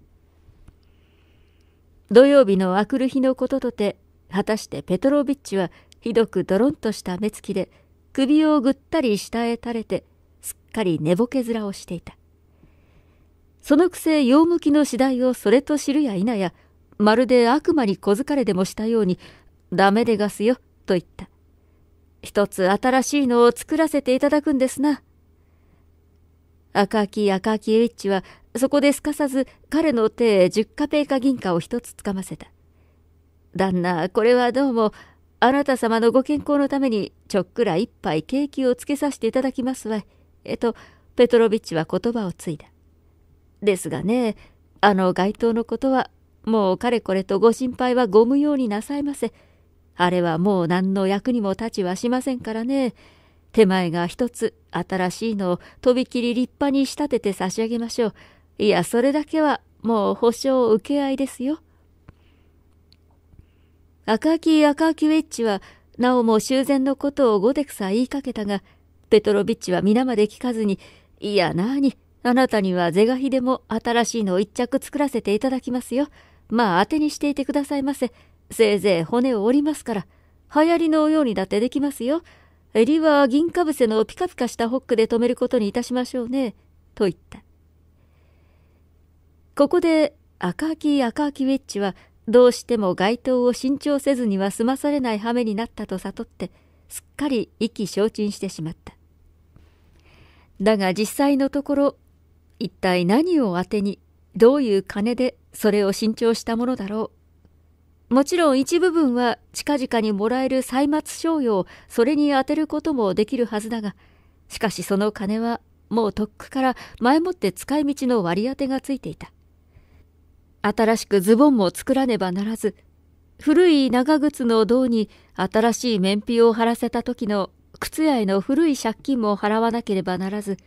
土曜日のあくる日のこととて果たしてペトロビッチはひどくドロンとした目つきで首をぐったり下へ垂れてすっかり寝ぼけ面をしていたそのくせ用向きの次第をそれと知るや否やまるで悪魔に小疲れでもしたように「ダメでがすよ」と言った一つ新しいのを作らせていただくんですな。赤木赤木エイッチはそこですかさず彼の手へ十カペイカ銀貨を一つつかませた。旦那、これはどうも、あなた様のご健康のためにちょっくら一杯ケーキをつけさせていただきますわい。えっと、ペトロビッチは言葉を継いだ。ですがね、あの街灯のことは、もうかれこれとご心配はご無用になさいませ。あれはもう何の役にも立ちはしませんからね。手前が一つ新しいのをとびきり立派に仕立てて差し上げましょう。いや、それだけはもう保証受け合いですよ。赤き赤きウェッジは、なおも修繕のことをゴデクサ言いかけたが、ペトロビッチは皆まで聞かずに、いやなあに、あなたには是が非でも新しいのを一着作らせていただきますよ。まあ当てにしていてくださいませ。せいぜい骨を折りますから、流行りのようにだってできますよ。襟は銀かぶせのピカピカしたホックで留めることにいたしましょうね。と言った。ここで赤き赤きウィッチはどうしても街灯を新調せずには済まされない羽目になったと悟ってすっかり意気消沈してしまっただが実際のところ一体何をあてにどういう金でそれを新調したものだろうもちろん一部分は近々にもらえる歳末賞与それに充てることもできるはずだが、しかしその金はもうとっくから前もって使い道の割り当てがついていた。新しくズボンも作らねばならず、古い長靴の胴に新しい面皮を貼らせた時の靴屋への古い借金も払わなければならず、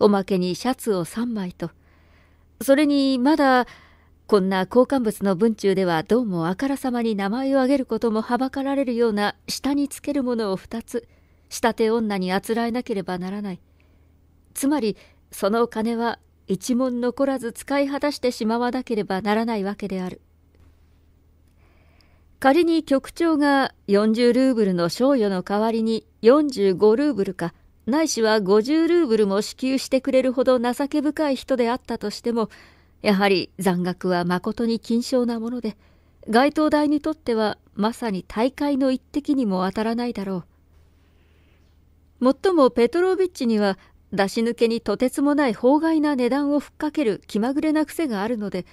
おまけにシャツを3枚と、それにまだこんな交換物の文中ではどうもあからさまに名前を挙げることもはばかられるような下につけるものを2つ仕立て女にあつらえなければならないつまりそのお金は一文残らず使い果たしてしまわなければならないわけである仮に局長が40ルーブルの賞与の代わりに45ルーブルかないしは50ルーブルも支給してくれるほど情け深い人であったとしてもやはり残額は誠に金賞なもので、街当代にとってはまさに大会の一滴にも当たらないだろう。もっともペトロービッチには出し抜けにとてつもない法外な値段をふっかける気まぐれな癖があるので、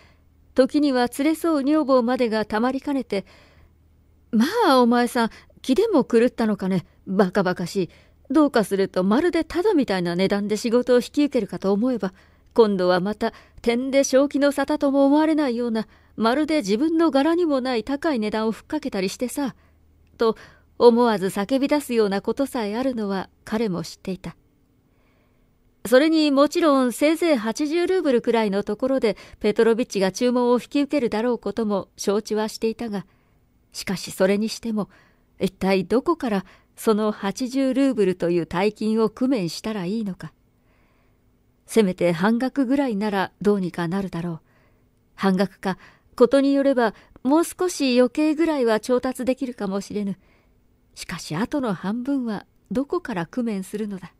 時には連れそう女房までがたまりかねて、まあお前さん、気でも狂ったのかね、バカバカしい。どうかするとまるでただみたいな値段で仕事を引き受けるかと思えば、今度はまた点で正気の沙汰とも思われないようなまるで自分の柄にもない高い値段をふっかけたりしてさと思わず叫び出すようなことさえあるのは彼も知っていたそれにもちろんせいぜい80ルーブルくらいのところでペトロビッチが注文を引き受けるだろうことも承知はしていたがしかしそれにしても一体どこからその80ルーブルという大金を工面したらいいのかせめて半額ぐらいならどうにかなるだろう。半額か、ことによればもう少し余計ぐらいは調達できるかもしれぬ。しかし後の半分はどこから工面するのだ。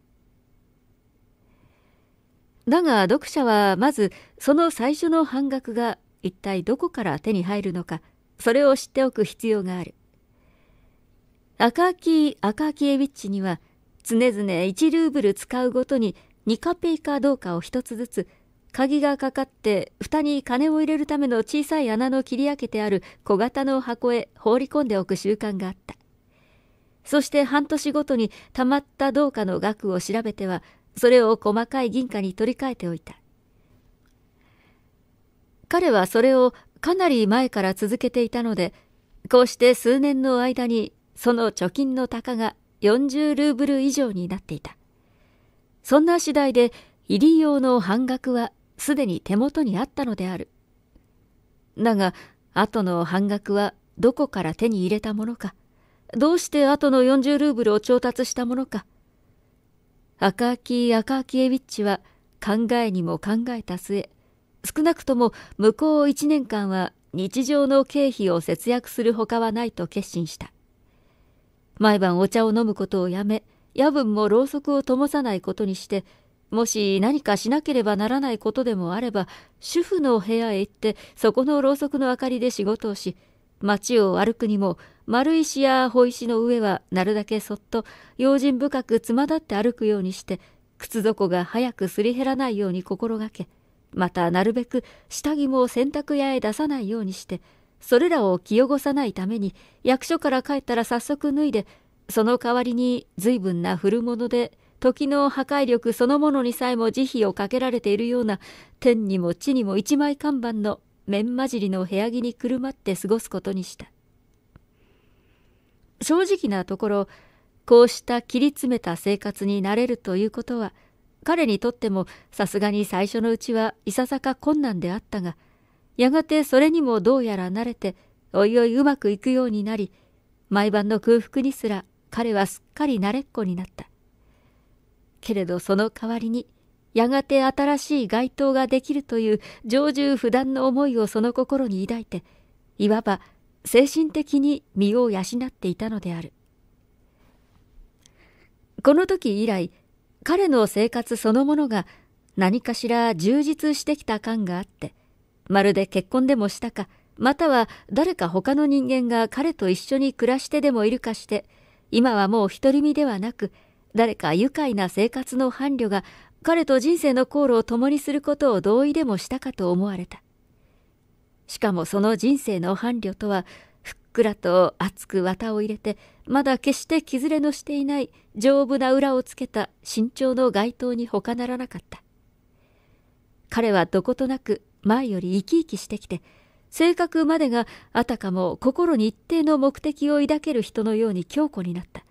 だが読者はまずその最初の半額が一体どこから手に入るのか、それを知っておく必要がある。赤き赤きエビッチには常々1ルーブル使うごとにニカペイかどうかを一つずつ鍵がかかって蓋に金を入れるための小さい穴の切り開けてある小型の箱へ放り込んでおく習慣があったそして半年ごとにたまったどうかの額を調べてはそれを細かい銀貨に取り替えておいた彼はそれをかなり前から続けていたのでこうして数年の間にその貯金の高が40ルーブル以上になっていたそんな次第で入り用の半額はすでに手元にあったのである。だが、後の半額はどこから手に入れたものか、どうして後の40ルーブルを調達したものか。赤木赤木エビッチは考えにも考えた末、少なくとも向こう1年間は日常の経費を節約するほかはないと決心した。毎晩お茶を飲むことをやめ、夜分もろうそくを灯さないことにしてもし何かしなければならないことでもあれば主婦の部屋へ行ってそこのろうそくの明かりで仕事をし街を歩くにも丸石や小石の上はなるだけそっと用心深くつまだって歩くようにして靴底が早くすり減らないように心がけまたなるべく下着も洗濯屋へ出さないようにしてそれらを着汚さないために役所から帰ったら早速脱いでその代わりに随分な古物で時の破壊力そのものにさえも慈悲をかけられているような天にも地にも一枚看板の面交じりの部屋着にくるまって過ごすことにした正直なところこうした切り詰めた生活に慣れるということは彼にとってもさすがに最初のうちはいささか困難であったがやがてそれにもどうやら慣れておいおいうまくいくようになり毎晩の空腹にすら彼はすっかり慣れっこになった。けれどその代わりに、やがて新しい街灯ができるという常住不断の思いをその心に抱いて、いわば精神的に身を養っていたのである。この時以来、彼の生活そのものが何かしら充実してきた感があって、まるで結婚でもしたか、または誰か他の人間が彼と一緒に暮らしてでもいるかして、今はもう独り身ではなく、誰か愉快な生活の伴侶が彼と人生の航路を共にすることを同意でもしたかと思われた。しかもその人生の伴侶とは、ふっくらと厚く綿を入れて、まだ決して傷れのしていない丈夫な裏をつけた身長の街灯に他ならなかった。彼はどことなく前より生き生きしてきて、性格までがあたかも心に一定の目的を抱ける人のように強固になった。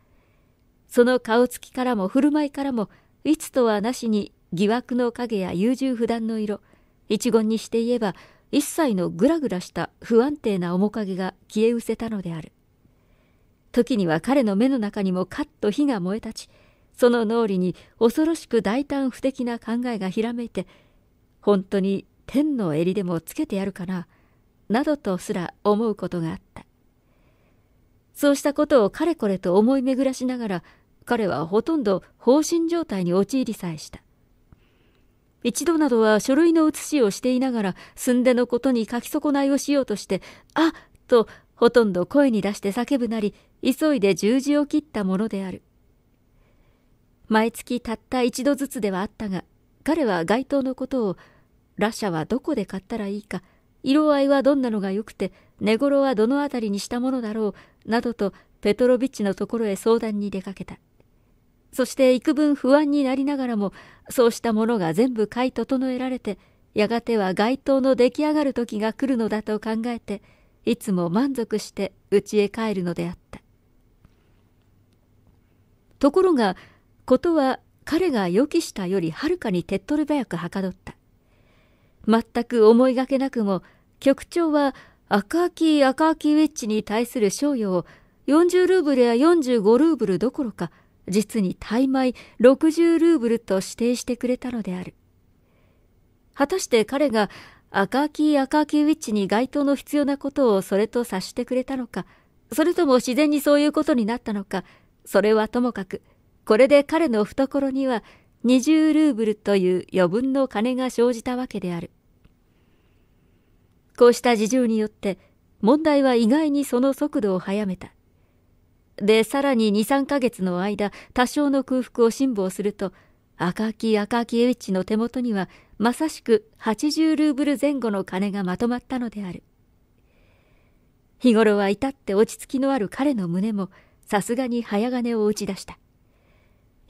その顔つきからも振る舞いからも、いつとはなしに疑惑の影や優柔不断の色、一言にして言えば一切のぐらぐらした不安定な面影が消え失せたのである。時には彼の目の中にもカッと火が燃え立ち、その脳裏に恐ろしく大胆不敵な考えがひらめいて、本当に天の襟でもつけてやるかな。などとすら思うことがあったそうしたことをかれこれと思い巡らしながら彼はほとんど放心状態に陥りさえした一度などは書類の写しをしていながら寸でのことに書き損ないをしようとして「あっ!」とほとんど声に出して叫ぶなり急いで十字を切ったものである毎月たった一度ずつではあったが彼は街頭のことを「ラシャはどこで買ったらいいか色合いはどんなのが良くて、寝頃はどのあたりにしたものだろう、などとペトロビッチのところへ相談に出かけた。そして幾分不安になりながらも、そうしたものが全部買い整えられて、やがては街灯の出来上がる時が来るのだと考えて、いつも満足して家へ帰るのであった。ところが、ことは彼が予期したよりはるかに手っ取り早くはかどった。全く思いがけなくも局長は赤き赤きウィッチに対する賞与を40ルーブルや45ルーブルどころか実に大枚60ルーブルと指定してくれたのである果たして彼が赤き赤きウィッチに該当の必要なことをそれと察してくれたのかそれとも自然にそういうことになったのかそれはともかくこれで彼の懐には20ルーブルという余分の金が生じたわけである。こうした事情によって、問題は意外にその速度を速めた。で、さらに2、3ヶ月の間、多少の空腹を辛抱すると、赤木赤木エウチの手元には、まさしく80ルーブル前後の金がまとまったのである。日頃は至って落ち着きのある彼の胸も、さすがに早金を打ち出した。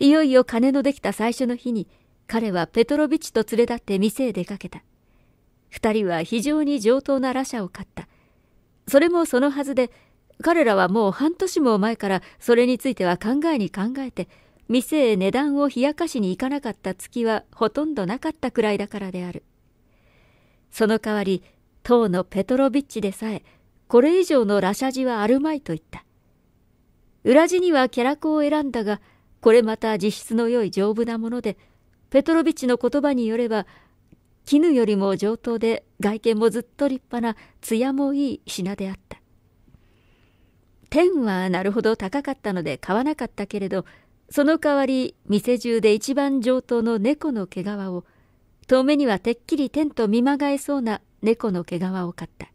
いよいよ金のできた最初の日に、彼はペトロビッチと連れ立って店へ出かけた。二人は非常に上等な羅車を買った。それもそのはずで、彼らはもう半年も前からそれについては考えに考えて、店へ値段を冷やかしに行かなかった月はほとんどなかったくらいだからである。その代わり、当のペトロビッチでさえ、これ以上の羅車地はあるまいと言った。裏地にはキャラコを選んだが、これまた実質の良い丈夫なもので、ペトロビッチの言葉によれば、絹よりも上等で外見もずっと立派な艶もいい品であった。天はなるほど高かったので買わなかったけれど、その代わり店中で一番上等の猫の毛皮を、遠目にはてっきり天と見まがえそうな猫の毛皮を買った。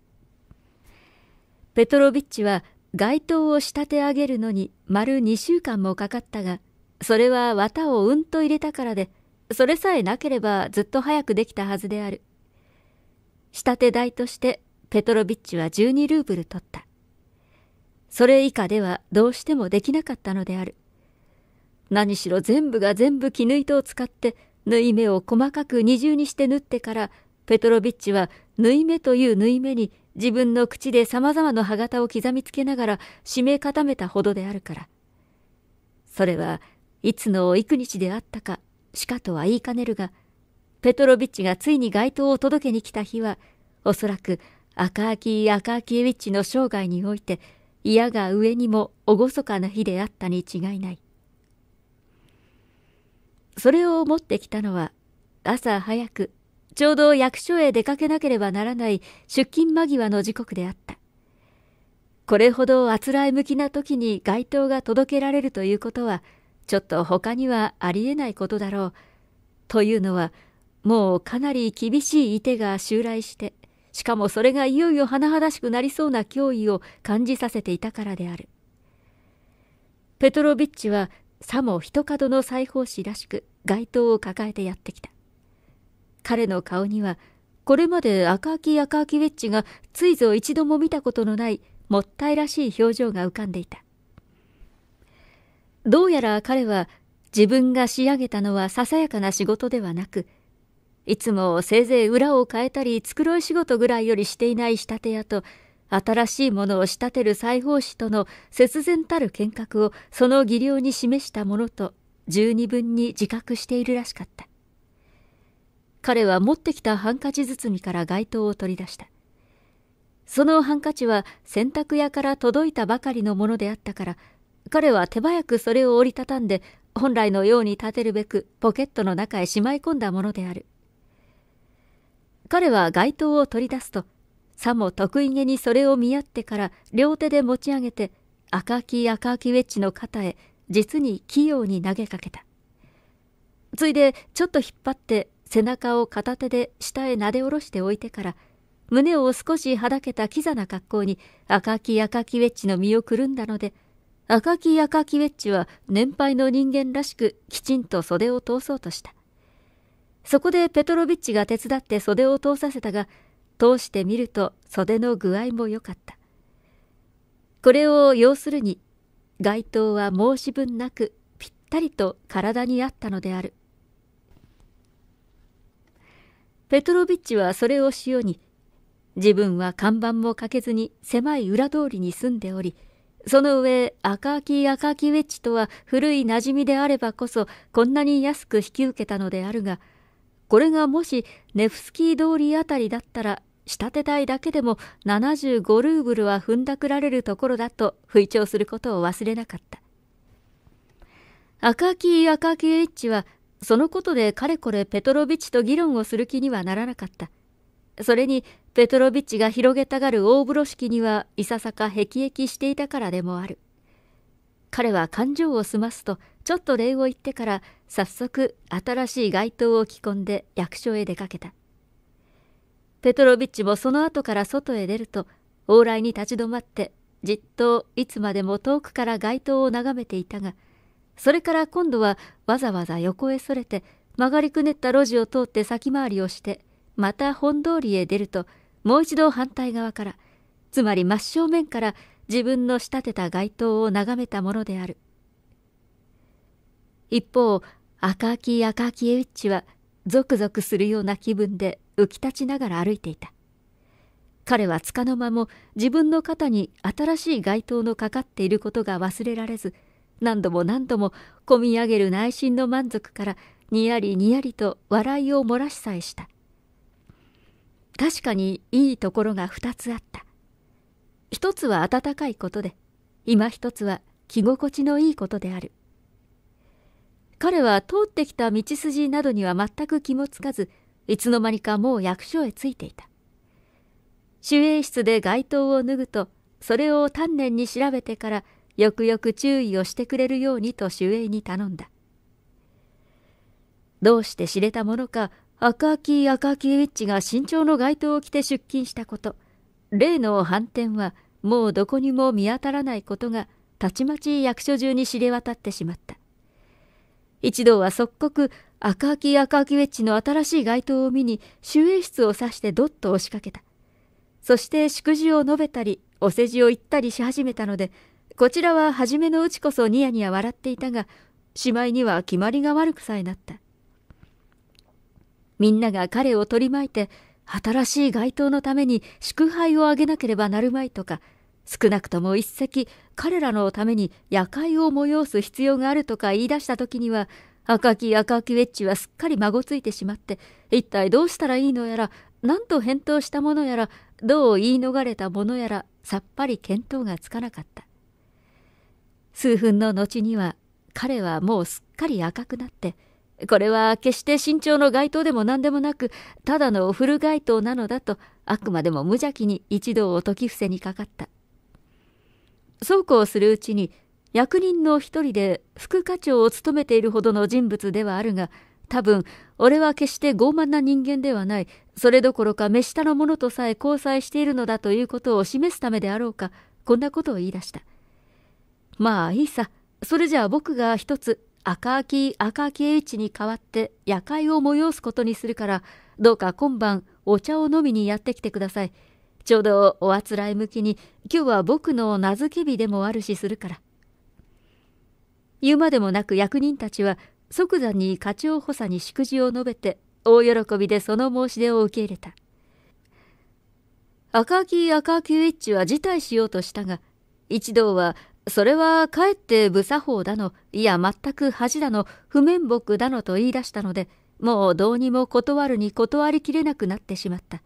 ペトロビッチは街灯を仕立て上げるのに丸2週間もかかったが、それは綿をうんと入れたからで、それさえなければずっと早くできたはずである。仕立て代としてペトロビッチは12ルーブル取った。それ以下ではどうしてもできなかったのである。何しろ全部が全部絹糸を使って縫い目を細かく二重にして縫ってからペトロビッチは縫い目という縫い目に自分の口で様々な歯型を刻みつけながら締め固めたほどであるから。それはいつの幾日であったか、しかとは言いかねるが、ペトロビッチがついに街灯を届けに来た日は、おそらく赤秋赤秋エィッチの生涯において、嫌が上にも厳かな日であったに違いない。それを持ってきたのは、朝早く、ちょうど役所へ出かけなければならない出勤間際の時刻であった。これほどあつらえ向きな時に街灯が届けられるということは、ちょっと他にはありえないことだろう。というのは、もうかなり厳しいい手が襲来して、しかもそれがいよいよ甚だしくなりそうな脅威を感じさせていたからである。ペトロビッチはさも一角の裁縫師らしく街灯を抱えてやってきた。彼の顔には、これまで赤秋赤秋ウィッチがついぞ一度も見たことのないもったいらしい表情が浮かんでいた。どうやら彼は自分が仕上げたのはささやかな仕事ではなく、いつもせいぜい裏を変えたり繕い仕事ぐらいよりしていない仕立て屋と、新しいものを仕立てる裁縫師との節然たる見学をその技量に示したものと十二分に自覚しているらしかった。彼は持ってきたハンカチ包みから街灯を取り出した。そのハンカチは洗濯屋から届いたばかりのものであったから、彼は手早くそれを折りたたんで、本来のように立てるべくポケットの中へしまい込んだものである。彼は街灯を取り出すと、さも得意げにそれを見合ってから両手で持ち上げて、赤き赤きウェッジの肩へ実に器用に投げかけた。ついでちょっと引っ張って背中を片手で下へなで下ろしておいてから、胸を少しはだけたキザな格好に赤き赤きウェッジの身をくるんだので、赤木赤木ウェッジは年配の人間らしくきちんと袖を通そうとした。そこでペトロビッチが手伝って袖を通させたが、通してみると袖の具合も良かった。これを要するに、街灯は申し分なくぴったりと体に合ったのである。ペトロビッチはそれを塩に、自分は看板もかけずに狭い裏通りに住んでおり、その上、赤木赤木ウェッジとは古い馴染みであればこそ、こんなに安く引き受けたのであるが、これがもしネフスキー通りあたりだったら、仕立て代だけでも75ルーブルは踏んだくられるところだと吹聴することを忘れなかった。赤木赤木エッジは、そのことでかれこれペトロビチと議論をする気にはならなかった。それに、ペトロビッチが広げたがる大風呂敷にはいささかへきへきしていたからでもある彼は感情を済ますとちょっと礼を言ってから早速新しい街灯を着込んで役所へ出かけたペトロビッチもその後から外へ出ると往来に立ち止まってじっといつまでも遠くから街灯を眺めていたがそれから今度はわざわざ横へそれて曲がりくねった路地を通って先回りをしてまた本通りへ出るともう一度反対側からつまり真正面から自分の仕立てた街灯を眺めたものである一方赤き赤きエウッチはゾクゾクするような気分で浮き立ちながら歩いていた彼はつかの間も自分の肩に新しい街灯のかかっていることが忘れられず何度も何度も込み上げる内心の満足からにやりにやりと笑いを漏らしさえした確かにいいところが2つあった一つは温かいことで今一つは着心地のいいことである彼は通ってきた道筋などには全く気もつかずいつの間にかもう役所へ着いていた守衛室で街灯を脱ぐとそれを丹念に調べてからよくよく注意をしてくれるようにと守衛に頼んだどうして知れたものか赤木赤木ウィッチが身長の街灯を着て出勤したこと、例の反転はもうどこにも見当たらないことが、たちまち役所中に知れ渡ってしまった。一同は即刻、赤木赤木ウェッジの新しい街灯を見に、守衛室を指してどっと押しかけた。そして祝辞を述べたり、お世辞を言ったりし始めたので、こちらは初めのうちこそニヤニヤ笑っていたが、しまいには決まりが悪くさえなった。みんなが彼を取り巻いて、新しい街灯のために祝杯をあげなければなるまいとか、少なくとも一席彼らのために夜会を催す必要があるとか言い出した時には、赤き赤きウェッジはすっかりまごついてしまって、一体どうしたらいいのやら、何と返答したものやら、どう言い逃れたものやら、さっぱり見当がつかなかった。数分の後には、彼はもうすっかり赤くなって、これは決して身長の街灯でも何でもなく、ただのフル街灯なのだと、あくまでも無邪気に一同をき伏せにかかった。そうこうするうちに、役人の一人で副課長を務めているほどの人物ではあるが、多分、俺は決して傲慢な人間ではない、それどころか目下の者とさえ交際しているのだということを示すためであろうか、こんなことを言い出した。まあいいさ、それじゃあ僕が一つ赤木赤木栄一に代わって夜会を催すことにするからどうか今晩お茶を飲みにやってきてくださいちょうどおあつらい向きに今日は僕の名付け日でもあるしするから言うまでもなく役人たちは即座に課長補佐に祝辞を述べて大喜びでその申し出を受け入れた赤木赤木ウッチは辞退しようとしたが一同はそれはかえって無作法だの、いや全く恥だの、不面目だのと言い出したので、もうどうにも断るに断りきれなくなってしまった。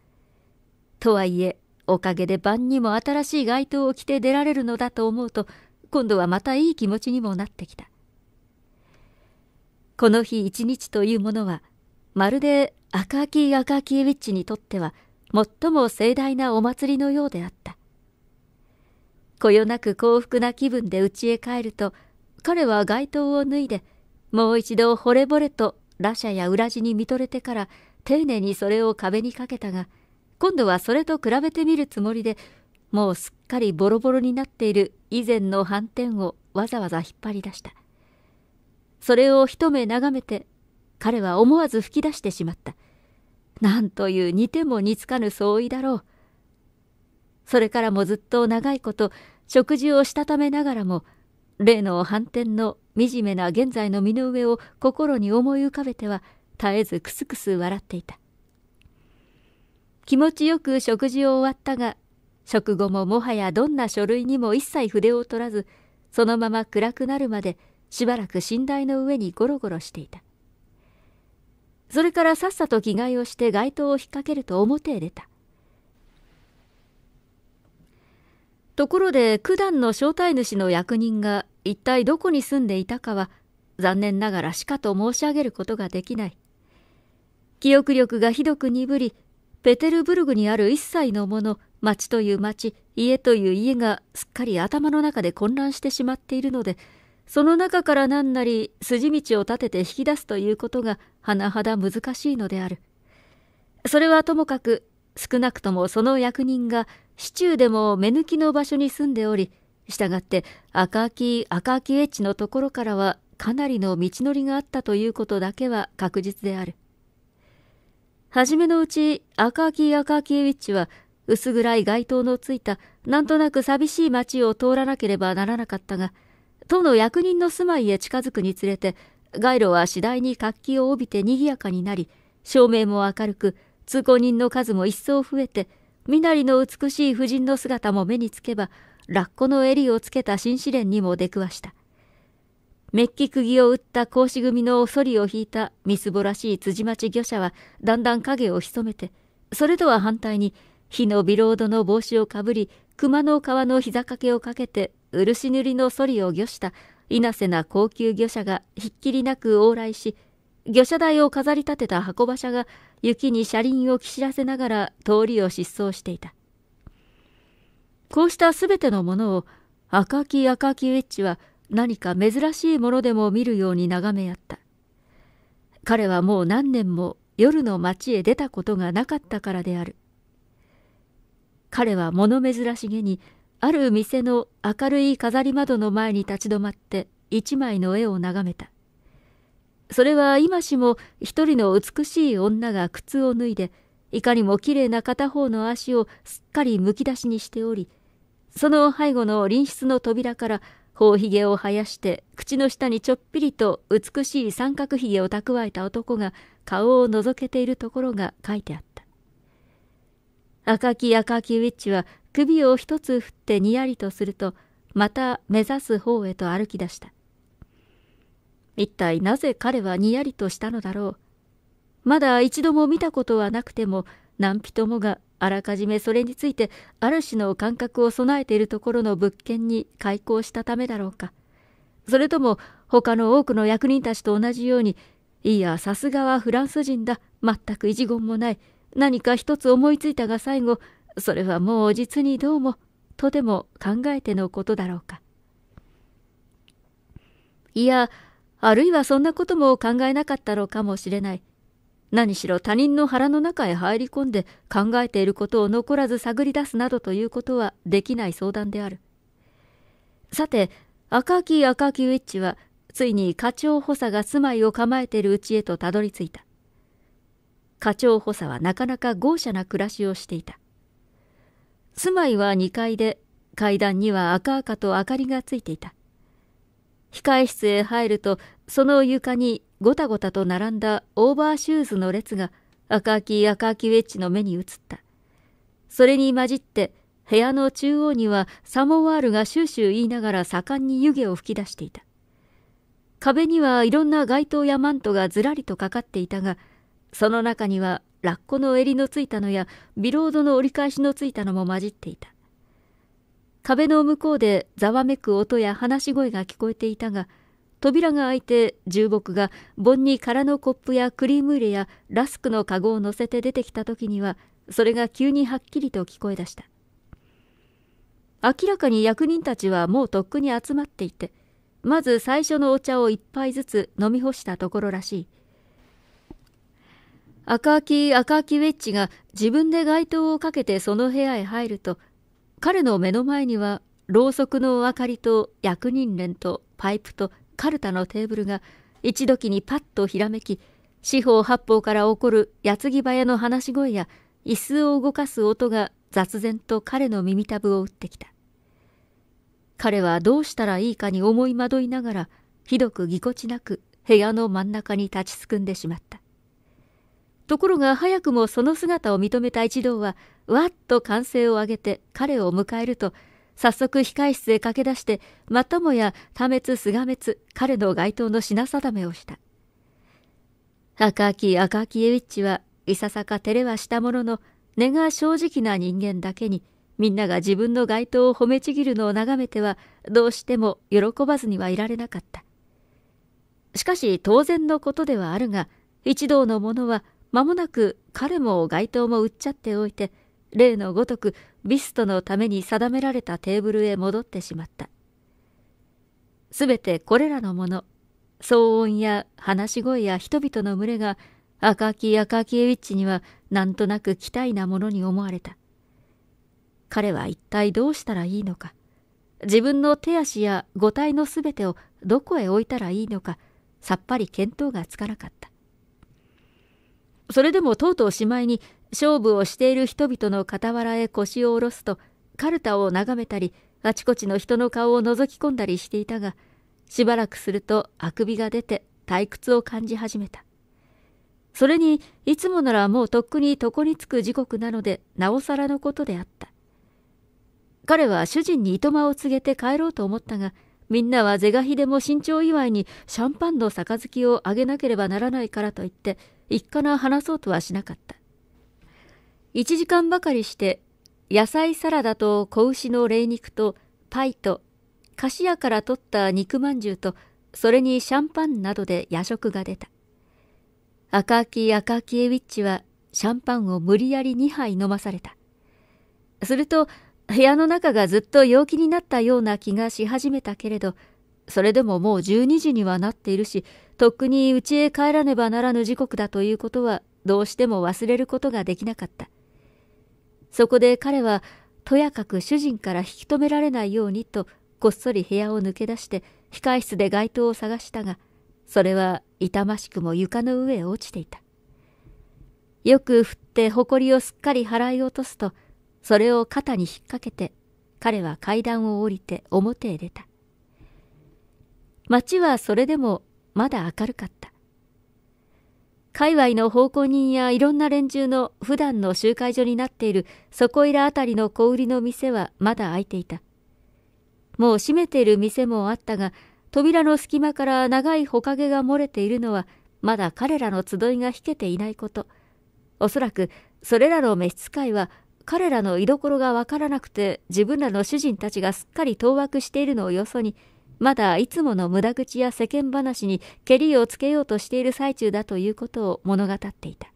とはいえ、おかげで晩にも新しい街灯を着て出られるのだと思うと、今度はまたいい気持ちにもなってきた。この日一日というものは、まるで赤き赤きウィッチにとっては、最も盛大なお祭りのようであった。こよなく幸福な気分で家へ帰ると、彼は街灯を脱いで、もう一度惚れ惚れと羅舎や裏地に見とれてから、丁寧にそれを壁にかけたが、今度はそれと比べてみるつもりで、もうすっかりボロボロになっている以前の斑点をわざわざ引っ張り出した。それを一目眺めて、彼は思わず吹き出してしまった。なんという似ても似つかぬ相違だろう。それからもずっと長いこと食事をしたためながらも例の反転の惨めな現在の身の上を心に思い浮かべては絶えずクスクス笑っていた気持ちよく食事を終わったが食後ももはやどんな書類にも一切筆を取らずそのまま暗くなるまでしばらく寝台の上にゴロゴロしていたそれからさっさと着替えをして街灯を引っ掛けると表へ出たところで九段の招待主の役人が一体どこに住んでいたかは残念ながらしかと申し上げることができない記憶力がひどく鈍りペテルブルグにある一切のもの町という町家という家がすっかり頭の中で混乱してしまっているのでその中から何なり筋道を立てて引き出すということが甚だ難しいのであるそれはともかく少なくともその役人が市中でも目抜きの場所に住んでおり、したがって赤き赤きエッジのところからはかなりの道のりがあったということだけは確実である。初めのうち赤き赤秋エッジは薄暗い街灯のついたなんとなく寂しい町を通らなければならなかったが、都の役人の住まいへ近づくにつれて、街路は次第に活気を帯びて賑やかになり、照明も明るく、通行人の数も一層増えて、身なりの美しい婦人の姿も目につけば、ラッコの襟をつけた新試練にも出くわした。メッキ釘を打った格子組のそりを引いたみすぼらしい辻町魚者はだんだん影を潜めて、それとは反対に火のビロードの帽子をかぶり、熊の皮の膝掛けをかけて漆塗りのそりを御した稲瀬な高級魚者がひっきりなく往来し、御車台を飾り立てた箱馬車が雪に車輪をしらせながら通りを疾走していた。こうしたすべてのものを赤き赤きウェッジは何か珍しいものでも見るように眺め合った。彼はもう何年も夜の街へ出たことがなかったからである。彼は物珍しげにある店の明るい飾り窓の前に立ち止まって一枚の絵を眺めた。それは今しも一人の美しい女が靴を脱いで、いかにも綺麗な片方の足をすっかりむき出しにしており、その背後の隣室の扉から、頬ひげを生やして、口の下にちょっぴりと美しい三角ひげを蓄えた男が顔を覗けているところが書いてあった。赤き赤きウィッチは首を一つ振ってにやりとすると、また目指す方へと歩き出した。一体なぜ彼はにやりとしたのだろう。まだ一度も見たことはなくても、何人もがあらかじめそれについてある種の感覚を備えているところの物件に開口したためだろうか。それとも他の多くの役人たちと同じように、いや、さすがはフランス人だ。全く意地言もない。何か一つ思いついたが最後、それはもう実にどうも、とても考えてのことだろうか。いや、あるいはそんなことも考えなかったのかもしれない。何しろ他人の腹の中へ入り込んで考えていることを残らず探り出すなどということはできない相談である。さて、赤木赤木ウィッチはついに課長補佐が住まいを構えているうちへとたどり着いた。課長補佐はなかなか豪奢な暮らしをしていた。住まいは2階で階段には赤々と明かりがついていた。控え室へ入るとその床にごたごたと並んだオーバーシューズの列が赤き赤きウェッジの目に映った。それに混じって部屋の中央にはサモワールがシューシュー言いながら盛んに湯気を吹き出していた。壁にはいろんな街灯やマントがずらりとかかっていたが、その中にはラッコの襟のついたのやビロードの折り返しのついたのも混じっていた。壁の向こうでざわめく音や話し声が聞こえていたが、扉が開いて重木が盆に空のコップやクリーム入れやラスクの籠を乗せて出てきた時には、それが急にはっきりと聞こえ出した。明らかに役人たちはもうとっくに集まっていて、まず最初のお茶を一杯ずつ飲み干したところらしい。赤き赤きウェッジが自分で街灯をかけてその部屋へ入ると、彼の目の前にはろうそくの明かりと役人連とパイプとカルタのテーブルが一時にパッとひらめき四方八方から起こる矢継ぎ早の話し声や椅子を動かす音が雑然と彼の耳たぶを打ってきた彼はどうしたらいいかに思い惑いながらひどくぎこちなく部屋の真ん中に立ちすくんでしまったところが早くもその姿を認めた一同はわっと歓声を上げて彼を迎えると、早速控室へ駆け出して、またもや多滅すが滅、彼の街頭の品定めをした。赤木赤木エウィッチはいささか照れはしたものの、根が正直な人間だけに、みんなが自分の街灯を褒めちぎるのを眺めては、どうしても喜ばずにはいられなかった。しかし当然のことではあるが、一同の者は間もなく彼も街灯も売っちゃっておいて、例のごとくビストのために定められたテーブルへ戻ってしまった。すべてこれらのもの、騒音や話し声や人々の群れが赤き赤きエウィッチにはなんとなく期待なものに思われた。彼は一体どうしたらいいのか。自分の手足や五体のすべてをどこへ置いたらいいのか、さっぱり見当がつかなかった。それでもとうとうしまいに勝負をしている人々の傍らへ腰を下ろすとカルタを眺めたりあちこちの人の顔を覗き込んだりしていたがしばらくするとあくびが出て退屈を感じ始めたそれにいつもならもうとっくに床につく時刻なのでなおさらのことであった彼は主人にいとまを告げて帰ろうと思ったがみんなは是が非でも身長祝いにシャンパンの杯をあげなければならないからと言って一家な話そうとはしなかった。一時間ばかりして、野菜サラダと子牛の霊肉とパイと、菓子屋から取った肉まんじゅうと、それにシャンパンなどで夜食が出た。赤き赤きエウィッチはシャンパンを無理やり2杯飲まされた。すると、部屋の中がずっと陽気になったような気がし始めたけれど、それでももう12時にはなっているし、とっくに家へ帰らねばならぬ時刻だということは、どうしても忘れることができなかった。そこで彼は、とやかく主人から引き止められないようにと、こっそり部屋を抜け出して、控室で街灯を探したが、それは痛ましくも床の上へ落ちていた。よく振って埃をすっかり払い落とすと、それを肩に引っ掛けて、彼は階段を降りて表へ出た。街はそれでもまだ明るかった。界隈の奉公人やいろんな連中の普段の集会所になっているそこいらあたりの小売りの店はまだ開いていた。もう閉めている店もあったが、扉の隙間から長い火影が漏れているのは、まだ彼らの集いが引けていないこと。おそらく、それらの召使いは、彼らの居所がわからなくて、自分らの主人たちがすっかり当惑しているのをよそに、まだいつもの無駄口や世間話にけりをつけようとしている最中だということを物語っていた。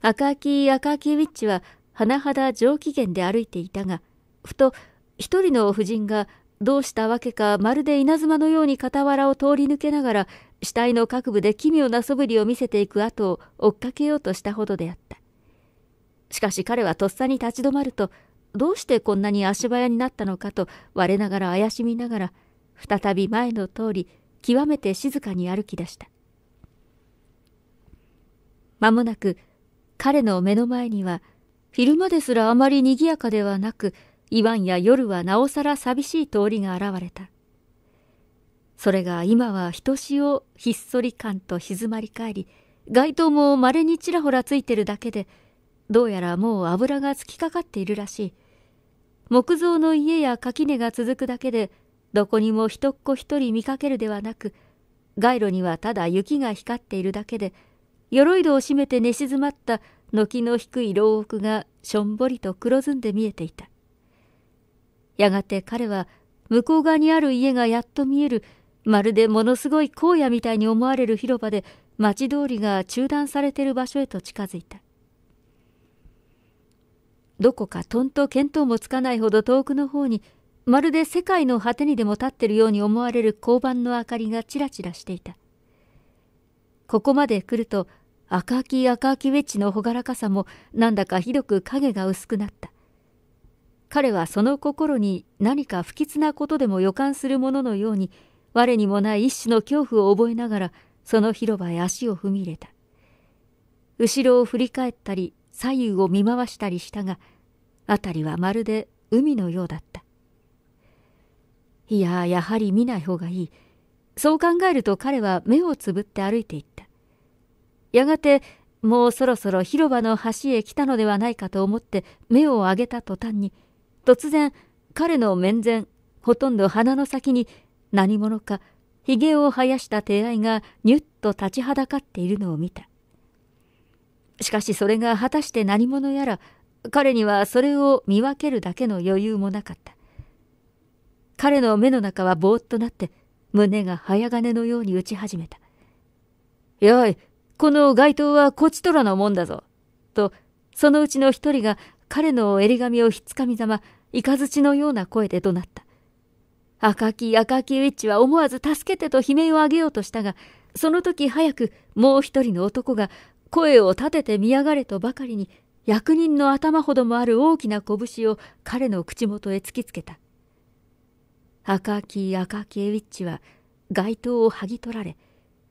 赤木赤木ウィッチは甚だ上機嫌で歩いていたが、ふと一人の夫人がどうしたわけかまるで稲妻のように傍らを通り抜けながら死体の各部で奇妙な素振りを見せていく後を追っかけようとしたほどであった。しかし彼はとっさに立ち止まるとどうしてこんなに足早になったのかと我ながら怪しみながら再び前の通り極めて静かに歩き出した間もなく彼の目の前には昼間ですらあまり賑やかではなく言わんや夜はなおさら寂しい通りが現れたそれが今はひとしおひっそり感と静まり返り街灯もまれにちらほらついてるだけでどうやらもう油がつきかかっているらしい。木造の家や垣根が続くだけで、どこにも一っ子一人見かけるではなく、街路にはただ雪が光っているだけで、鎧戸を閉めて寝静まった軒の低い牢屋がしょんぼりと黒ずんで見えていた。やがて彼は向こう側にある家がやっと見える、まるでものすごい荒野みたいに思われる広場で町通りが中断されている場所へと近づいた。どこかとんと見当もつかないほど遠くの方にまるで世界の果てにでも立ってるように思われる交番の明かりがちらちらしていたここまで来ると赤き赤きウェッジの朗らかさもなんだかひどく影が薄くなった彼はその心に何か不吉なことでも予感するもののように我にもない一種の恐怖を覚えながらその広場へ足を踏み入れた後ろを振り返ったり左右を見回したりしたが辺りはまるで海のようだったいややはり見ない方がいいそう考えると彼は目をつぶって歩いていったやがてもうそろそろ広場の橋へ来たのではないかと思って目を上げた途端に突然彼の面前ほとんど鼻の先に何者かひげを生やした手合いがニュッと立ちはだかっているのを見たしかしそれが果たして何者やら、彼にはそれを見分けるだけの余裕もなかった。彼の目の中はぼーっとなって、胸が早金のように打ち始めた。やい、この街灯はこちとらのもんだぞ。と、そのうちの一人が彼の襟髪をひっつかみざま、いかちのような声で怒鳴った。赤き赤きウィッチは思わず助けてと悲鳴を上げようとしたが、その時早くもう一人の男が声を立てて見やがれとばかりに役人の頭ほどもある大きな拳を彼の口元へ突きつけた赤き赤きエウィッチは街灯を剥ぎ取られ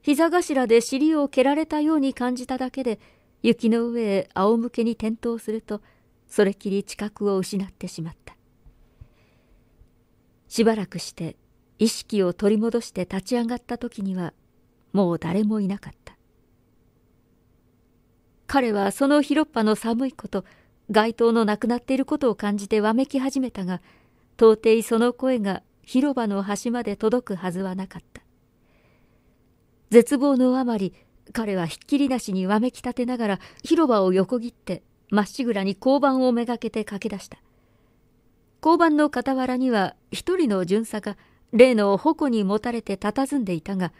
膝頭で尻を蹴られたように感じただけで雪の上へ仰向けに転倒するとそれきり知覚を失ってしまったしばらくして意識を取り戻して立ち上がった時にはもう誰もいなかった彼はその広っ端の寒いこと、街灯のなくなっていることを感じてわめき始めたが、到底その声が広場の端まで届くはずはなかった。絶望のあまり、彼はひっきりなしにわめき立てながら広場を横切ってまっしぐらに交番をめがけて駆け出した。交番の傍らには一人の巡査が例の矛に持たれて佇んでいたが、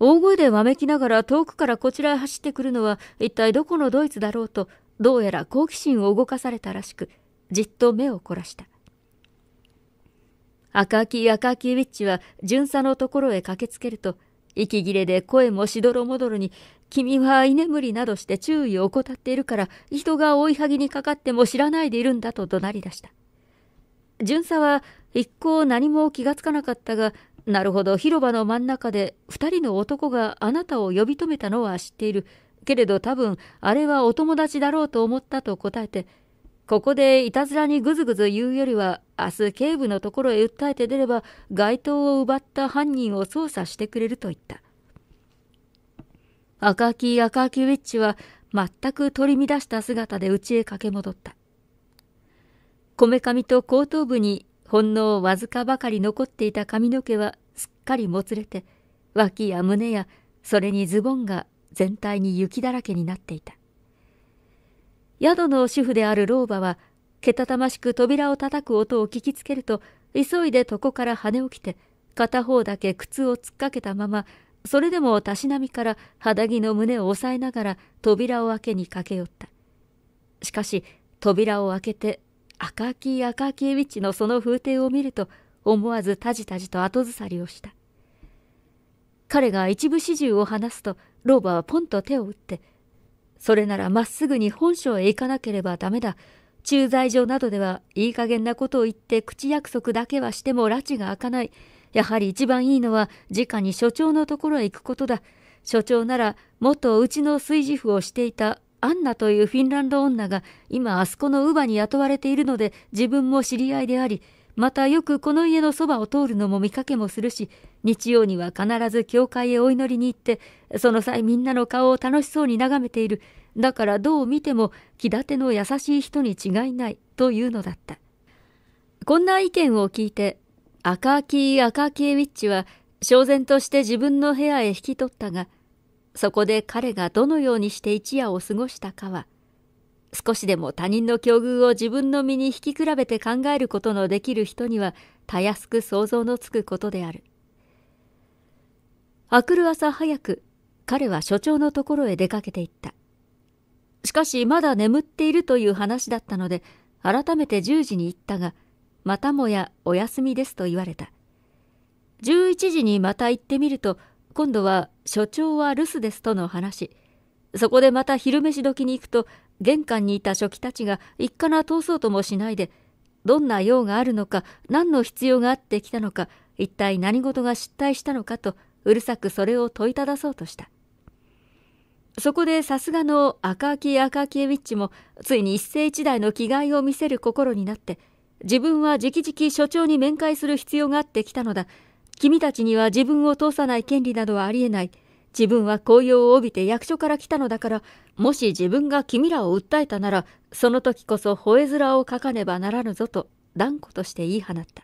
大声でわめきながら遠くからこちらへ走ってくるのは一体どこのドイツだろうとどうやら好奇心を動かされたらしくじっと目を凝らした赤木赤木ウィッチは巡査のところへ駆けつけると息切れで声もしどろもどろに「君は居眠りなどして注意を怠っているから人が追いはぎにかかっても知らないでいるんだ」と怒鳴り出した巡査は一向何も気がつかなかったがなるほど、広場の真ん中で2人の男があなたを呼び止めたのは知っている。けれど多分、あれはお友達だろうと思ったと答えて、ここでいたずらにぐずぐず言うよりは、明日警部のところへ訴えて出れば、街灯を奪った犯人を捜査してくれると言った。赤き赤きウィッチは、全く取り乱した姿で家へ駆け戻った。こめかみと後頭部にほんのわずかばかり残っていた髪の毛はすっかりもつれて、脇や胸や、それにズボンが全体に雪だらけになっていた。宿の主婦である老婆は、けたたましく扉を叩く音を聞きつけると、急いで床から跳ね起きて、片方だけ靴を突っかけたまま、それでもたしなみから肌着の胸を押さえながら扉を開けに駆け寄った。しかし、扉を開けて赤き赤ッチのその風景を見ると思わずたじたじと後ずさりをした彼が一部始終を話すと老婆はポンと手を打ってそれならまっすぐに本省へ行かなければダメだ駐在所などではいい加減なことを言って口約束だけはしても拉致が開かないやはり一番いいのは直に所長のところへ行くことだ所長なら元うちの炊事婦をしていたアンナというフィンランド女が今あそこの乳母に雇われているので自分も知り合いであり、またよくこの家のそばを通るのも見かけもするし、日曜には必ず教会へお祈りに行って、その際みんなの顔を楽しそうに眺めている。だからどう見ても気立ての優しい人に違いないというのだった。こんな意見を聞いて、アカーキー・アカーキエウィッチは、焦然として自分の部屋へ引き取ったが、そこで彼がどのようにして一夜を過ごしたかは、少しでも他人の境遇を自分の身に引き比べて考えることのできる人には、たやすく想像のつくことである。明くる朝早く、彼は所長のところへ出かけていった。しかし、まだ眠っているという話だったので、改めて10時に行ったが、またもやお休みですと言われた。11時にまた行ってみると、今度は所長は留守ですとの話。そこでまた昼飯時に行くと、玄関にいた書記たちが一家な通そうともしないで、どんな用があるのか、何の必要があってきたのか、一体何事が失態したのかと、うるさくそれを問いただそうとした。そこでさすがの赤木赤木ウィッチも、ついに一世一代の着替えを見せる心になって、自分は直々所長に面会する必要があってきたのだ。君たちには自分を通さない権利などはありえない。自分は紅葉を帯びて役所から来たのだから、もし自分が君らを訴えたなら、その時こそ吠え面を書かねばならぬぞと断固として言い放った。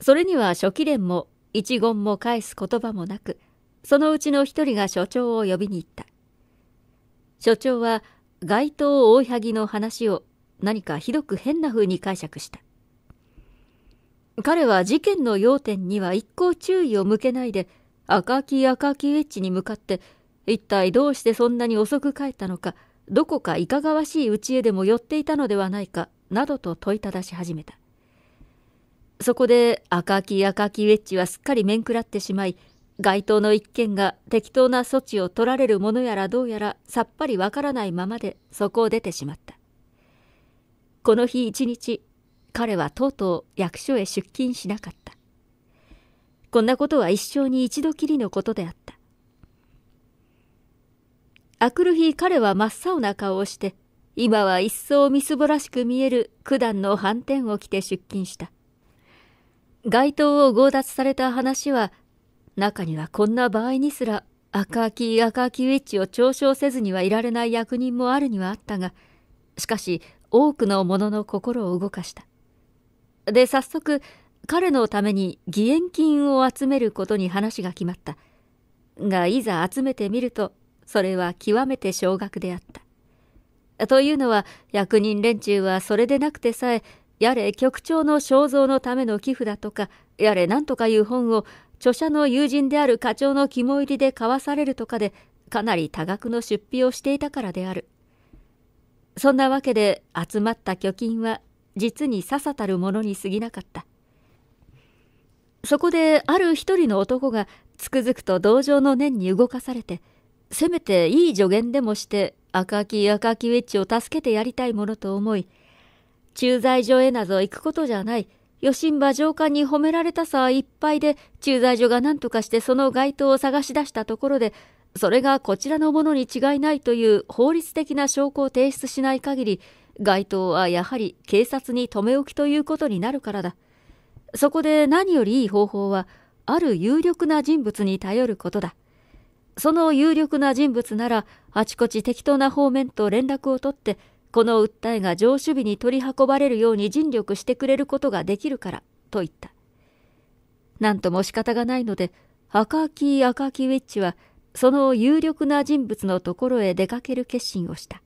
それには初期連も一言も返す言葉もなく、そのうちの一人が所長を呼びに行った。所長は街頭大萩の話を何かひどく変な風に解釈した。彼は事件の要点には一向注意を向けないで、赤き赤きウェッジに向かって、一体どうしてそんなに遅く帰ったのか、どこかいかがわしいうちへでも寄っていたのではないか、などと問いただし始めた。そこで赤き赤きウェッジはすっかり面食らってしまい、街頭の一件が適当な措置を取られるものやらどうやらさっぱりわからないままでそこを出てしまった。この日一日彼はとうとう役所へ出勤しなかった。こんなことは一生に一度きりのことであった。あくる日彼は真っ青な顔をして、今は一層みすぼらしく見える九段の斑点を着て出勤した。街灯を強奪された話は、中にはこんな場合にすら赤き赤きウィッチを嘲笑せずにはいられない役人もあるにはあったが、しかし多くの者の心を動かした。で、早速、彼のために義援金を集めることに話が決まった。が、いざ集めてみると、それは極めて少額であった。というのは、役人連中はそれでなくてさえ、やれ局長の肖像のための寄付だとか、やれ何とかいう本を、著者の友人である課長の肝入りで買わされるとかで、かなり多額の出費をしていたからである。そんなわけで集まった貯金は実にささたるものに過ぎなかったそこである一人の男がつくづくと同情の念に動かされてせめていい助言でもして赤木赤木ウェッジを助けてやりたいものと思い駐在所へなぞ行くことじゃないよしんば上官に褒められたさいっぱいで駐在所が何とかしてその街灯を探し出したところでそれがこちらのものに違いないという法律的な証拠を提出しない限り街当はやはり警察に留め置きということになるからだ。そこで何よりいい方法は、ある有力な人物に頼ることだ。その有力な人物なら、あちこち適当な方面と連絡を取って、この訴えが上手尾に取り運ばれるように尽力してくれることができるから、と言った。何とも仕方がないので、赤木赤木ウィッチは、その有力な人物のところへ出かける決心をした。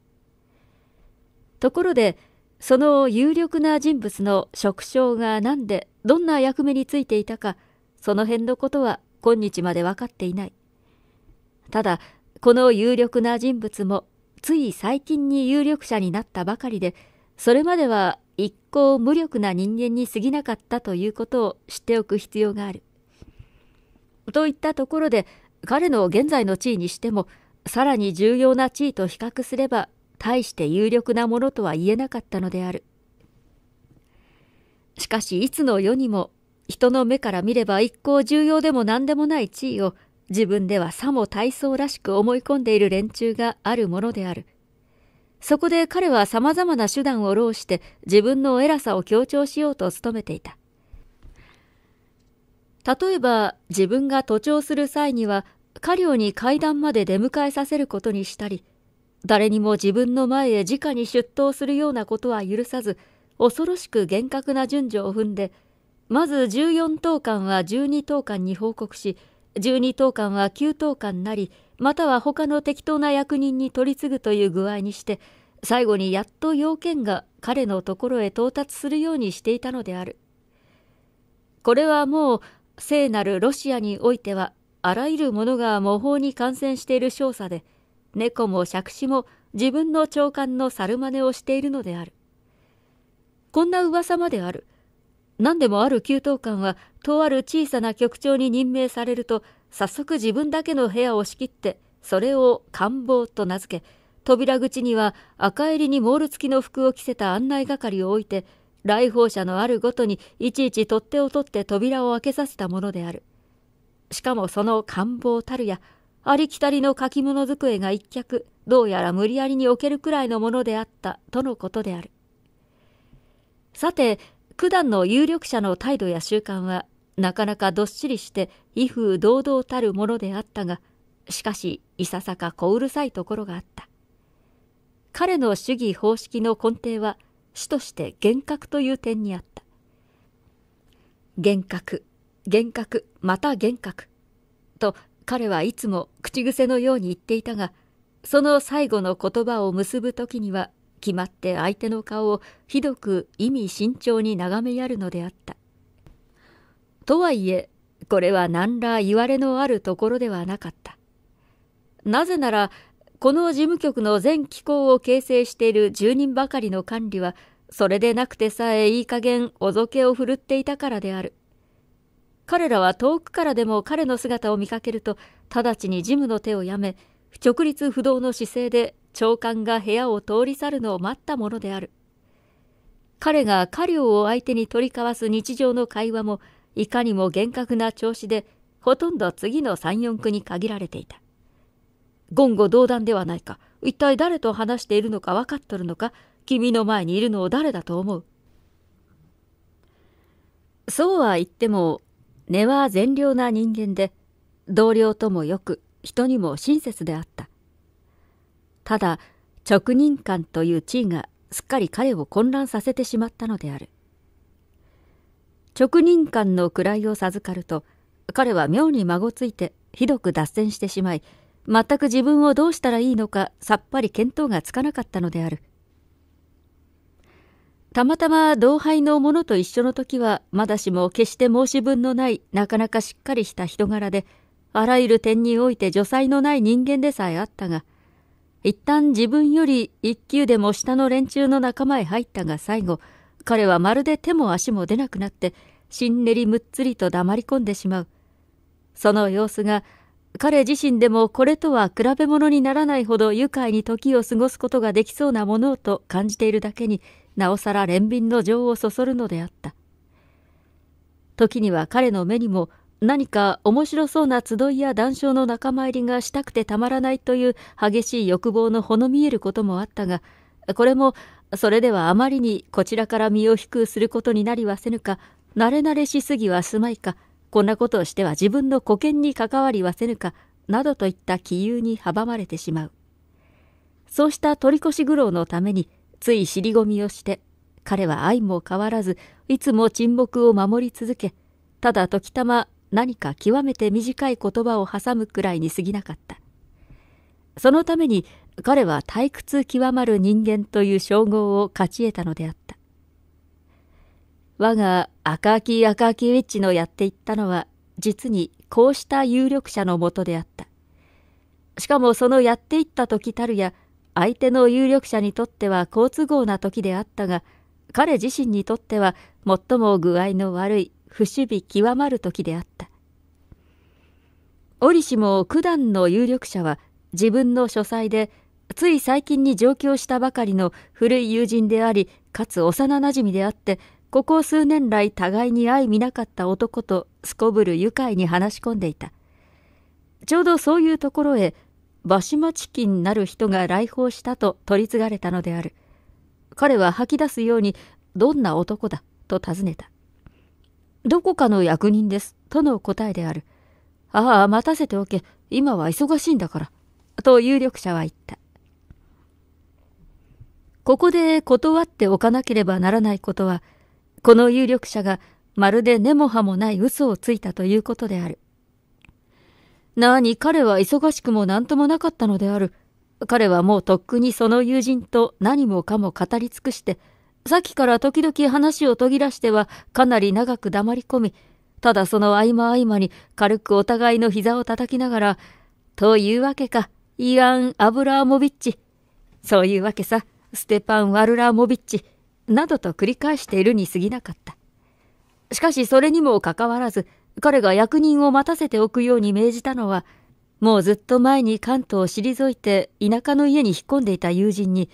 ところでその有力な人物の職称が何でどんな役目についていたかその辺のことは今日まで分かっていないただこの有力な人物もつい最近に有力者になったばかりでそれまでは一向無力な人間に過ぎなかったということを知っておく必要があるといったところで彼の現在の地位にしてもさらに重要な地位と比較すれば大して有力なものとは言えなかったのである。しかしいつの世にも人の目から見れば一向重要でも何でもない地位を自分ではさも体操らしく思い込んでいる連中があるものである。そこで彼は様々な手段を労して自分の偉さを強調しようと努めていた。例えば自分が徒長する際には家領に階段まで出迎えさせることにしたり、誰にも自分の前へ直に出頭するようなことは許さず、恐ろしく厳格な順序を踏んで、まず14等間は12等間に報告し、12等間は9等官なり、または他の適当な役人に取り次ぐという具合にして、最後にやっと要件が彼のところへ到達するようにしていたのである。これはもう聖なるロシアにおいてはあらゆるものが模倣に感染している少佐で猫も杓子も自分の長官の猿真似をしているのである。こんな噂まである。何でもある給湯官は、とある小さな局長に任命されると、早速自分だけの部屋を仕切って、それを官房と名付け、扉口には赤襟にモール付きの服を着せた案内係を置いて、来訪者のあるごとにいちいち取っ手を取って扉を開けさせたものである。しかもその官房たるや、ありきたりの書き物机が一脚、どうやら無理やりに置けるくらいのものであった、とのことである。さて、九段の有力者の態度や習慣は、なかなかどっしりして、威風堂々たるものであったが、しかし、いささか小うるさいところがあった。彼の主義方式の根底は、主として幻覚という点にあった。幻覚、幻覚、また幻覚。と、彼はいつも口癖のように言っていたが、その最後の言葉を結ぶ時には、決まって相手の顔をひどく意味慎重に眺めやるのであった。とはいえ、これは何ら言われのあるところではなかった。なぜなら、この事務局の全機構を形成している住人ばかりの管理は、それでなくてさえいい加減おぞけを振るっていたからである。彼らは遠くからでも彼の姿を見かけると直ちにジムの手をやめ直立不動の姿勢で長官が部屋を通り去るのを待ったものである彼が家領を相手に取り交わす日常の会話もいかにも厳格な調子でほとんど次の三四区に限られていた言語道断ではないか一体誰と話しているのか分かっとるのか君の前にいるのを誰だと思うそうは言っても根は善良な人間で同僚ともよく人にも親切であったただ直任官という地位がすっかり彼を混乱させてしまったのである直任官の位を授かると彼は妙に孫ついてひどく脱線してしまい全く自分をどうしたらいいのかさっぱり見当がつかなかったのであるたまたま同輩の者と一緒の時は、まだしも決して申し分のない、なかなかしっかりした人柄で、あらゆる点において助才のない人間でさえあったが、一旦自分より一級でも下の連中の仲間へ入ったが最後、彼はまるで手も足も出なくなって、しんねりむっつりと黙り込んでしまう。その様子が、彼自身でもこれとは比べ物にならないほど愉快に時を過ごすことができそうなものをと感じているだけに、なおさら憐憫の情をそそるのであった。時には彼の目にも何か面白そうな集いや談笑の仲間入りがしたくてたまらないという激しい欲望のほの見えることもあったが、これもそれではあまりにこちらから身を引くすることになりはせぬか、慣れ慣れしすぎはすまいか、こんなことをしては自分の保険に関わりはせぬか、などといった杞憂に阻まれてしまう。そうした取り越し苦労のために、つい尻込みをして、彼は愛も変わらず、いつも沈黙を守り続け、ただ時たま何か極めて短い言葉を挟むくらいに過ぎなかった。そのために彼は退屈極まる人間という称号を勝ち得たのであった。我が赤木赤木ウィッチのやっていったのは、実にこうした有力者のもとであった。しかもそのやっていった時たるや、相手の有力者にとっては好都合な時であったが、彼自身にとっては最も具合の悪い不守備極まる時であった。折しも九段の有力者は自分の書斎でつい最近に上京したばかりの古い友人であり、かつ幼なじみであって、ここ数年来互いに相見なかった男とすこぶる愉快に話し込んでいた。ちょうどそういうところへ馬島チキンなる人が来訪したと取り継がれたのである。彼は吐き出すように、どんな男だと尋ねた。どこかの役人です、との答えである。ああ、待たせておけ。今は忙しいんだから。と有力者は言った。ここで断っておかなければならないことは、この有力者がまるで根も葉もない嘘をついたということである。なに彼は忙しくも何ともなかったのである。彼はもうとっくにその友人と何もかも語り尽くして、さっきから時々話を途切らしてはかなり長く黙り込み、ただその合間合間に軽くお互いの膝を叩きながら、というわけか、イアン・アブラーモビッチ。そういうわけさ、ステパン・ワルラーモビッチ。などと繰り返しているに過ぎなかった。しかしそれにもかかわらず、彼が役人を待たせておくように命じたのは、もうずっと前に関東を退いて田舎の家に引っ込んでいた友人に、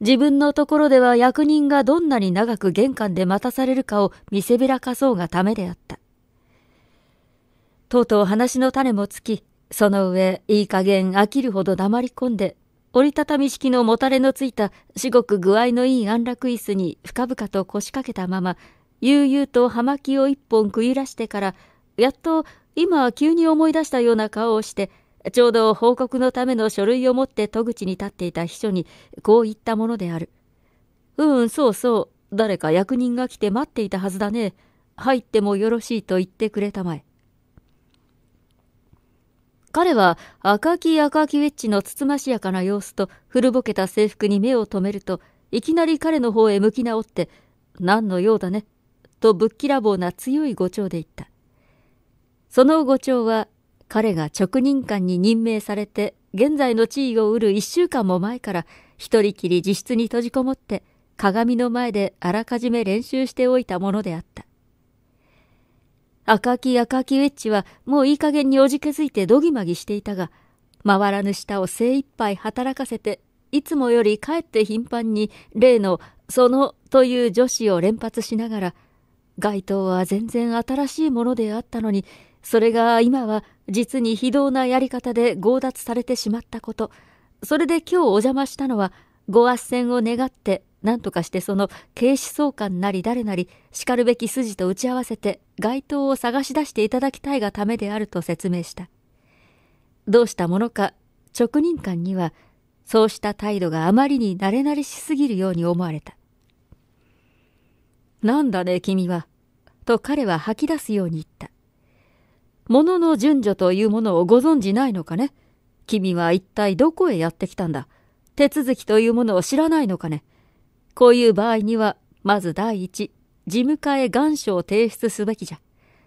自分のところでは役人がどんなに長く玄関で待たされるかを見せびらかそうがためであった。とうとう話の種もつき、その上、いい加減飽きるほど黙り込んで、折りたたみ式のもたれのついた、至極具合のいい安楽椅子に深々と腰掛けたまま、悠々と葉巻を一本食いらしてから、やっと今急に思い出したような顔をして、ちょうど報告のための書類を持って戸口に立っていた秘書にこう言ったものである。うん、そうそう。誰か役人が来て待っていたはずだね。入ってもよろしいと言ってくれたまえ。彼は赤き赤きウェッジのつつましやかな様子と古ぼけた制服に目を留めると、いきなり彼の方へ向き直って、何の用だね、とぶっきらぼうな強い語長で言った。その後長は彼が直任官に任命されて現在の地位を得る1週間も前から一人きり自室に閉じこもって鏡の前であらかじめ練習しておいたものであった。赤き赤きウェッジはもういい加減におじけづいてどぎまぎしていたが、回らぬ舌を精一杯働かせて、いつもよりかえって頻繁に例のそのという女子を連発しながら、街灯は全然新しいものであったのに、それが今は実に非道なやり方で強奪されてしまったこと。それで今日お邪魔したのは、ご斡旋を願って、何とかしてその警視総監なり誰なり、しかるべき筋と打ち合わせて、街頭を探し出していただきたいがためであると説明した。どうしたものか、直任官には、そうした態度があまりに慣れ慣れしすぎるように思われた。なんだね、君は。と彼は吐き出すように言った。物の順序というものをご存じないのかね君は一体どこへやってきたんだ手続きというものを知らないのかねこういう場合には、まず第一、事務課へ願書を提出すべきじゃ。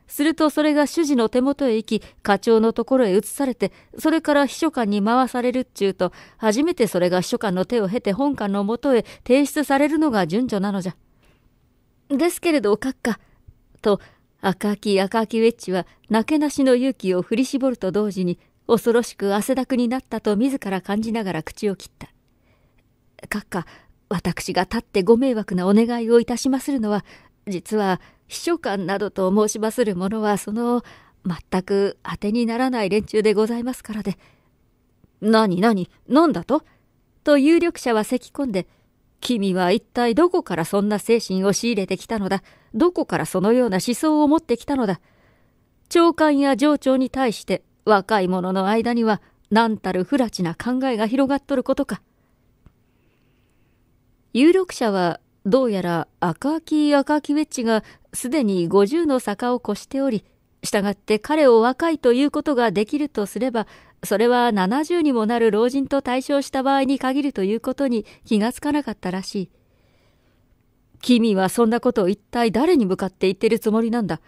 するとそれが主事の手元へ行き、課長のところへ移されて、それから秘書官に回されるっちゅうと、初めてそれが秘書官の手を経て本官のもとへ提出されるのが順序なのじゃ。ですけれど、閣下、と、赤き赤きウェッチはなけなしの勇気を振り絞ると同時に恐ろしく汗だくになったと自ら感じながら口を切った。閣下、私が立ってご迷惑なお願いをいたしまするのは、実は秘書官などと申しまする者はその全く当てにならない連中でございますからで。何何何だとと有力者は咳き込んで君は一体どこからそんな精神を仕入れてきたのだどこからそのような思想を持ってきたのだ長官や上長に対して若い者の間には何たる不埒な考えが広がっとることか。有力者はどうやら赤き赤きウェッジがすでに50の坂を越しており、従って彼を若いということができるとすれば、それは70にもなる老人と対象した場合に限るということに気がつかなかったらしい。君はそんなことを一体誰に向かって言ってるつもりなんだ。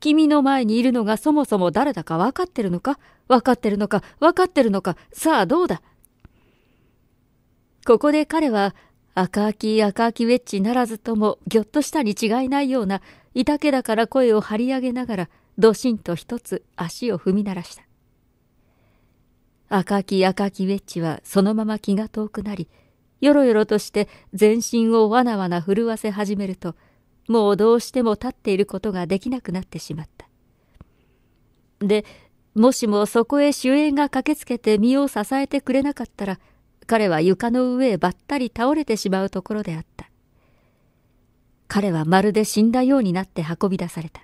君の前にいるのがそもそも誰だか分かってるのか分かってるのか分かってるのかさあどうだここで彼は赤き赤きウェッジならずともぎょっとしたに違いないような、いたけだから声を張り上げながら、どしんと一つ足を踏み鳴らした。赤き赤きウェッジはそのまま気が遠くなり、よろよろとして全身をわなわな震わせ始めると、もうどうしても立っていることができなくなってしまった。で、もしもそこへ主演が駆けつけて身を支えてくれなかったら、彼は床の上へばったり倒れてしまうところであった。彼はまるで死んだようになって運び出された。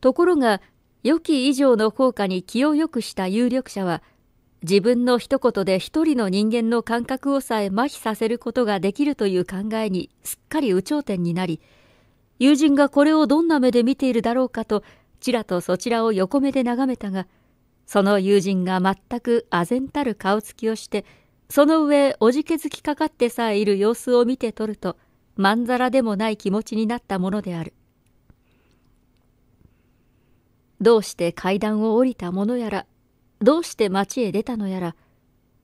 ところが、良き以上の効果に気を良くした有力者は、自分の一言で一人の人間の感覚をさえ麻痺させることができるという考えにすっかり有頂天になり、友人がこれをどんな目で見ているだろうかと、ちらとそちらを横目で眺めたが、その友人が全く唖然たる顔つきをして、その上おじけづきかかってさえいる様子を見て取ると、まんざらでもない気持ちになったものである。どうして階段を降りたものやら、どうして町へ出たのやら、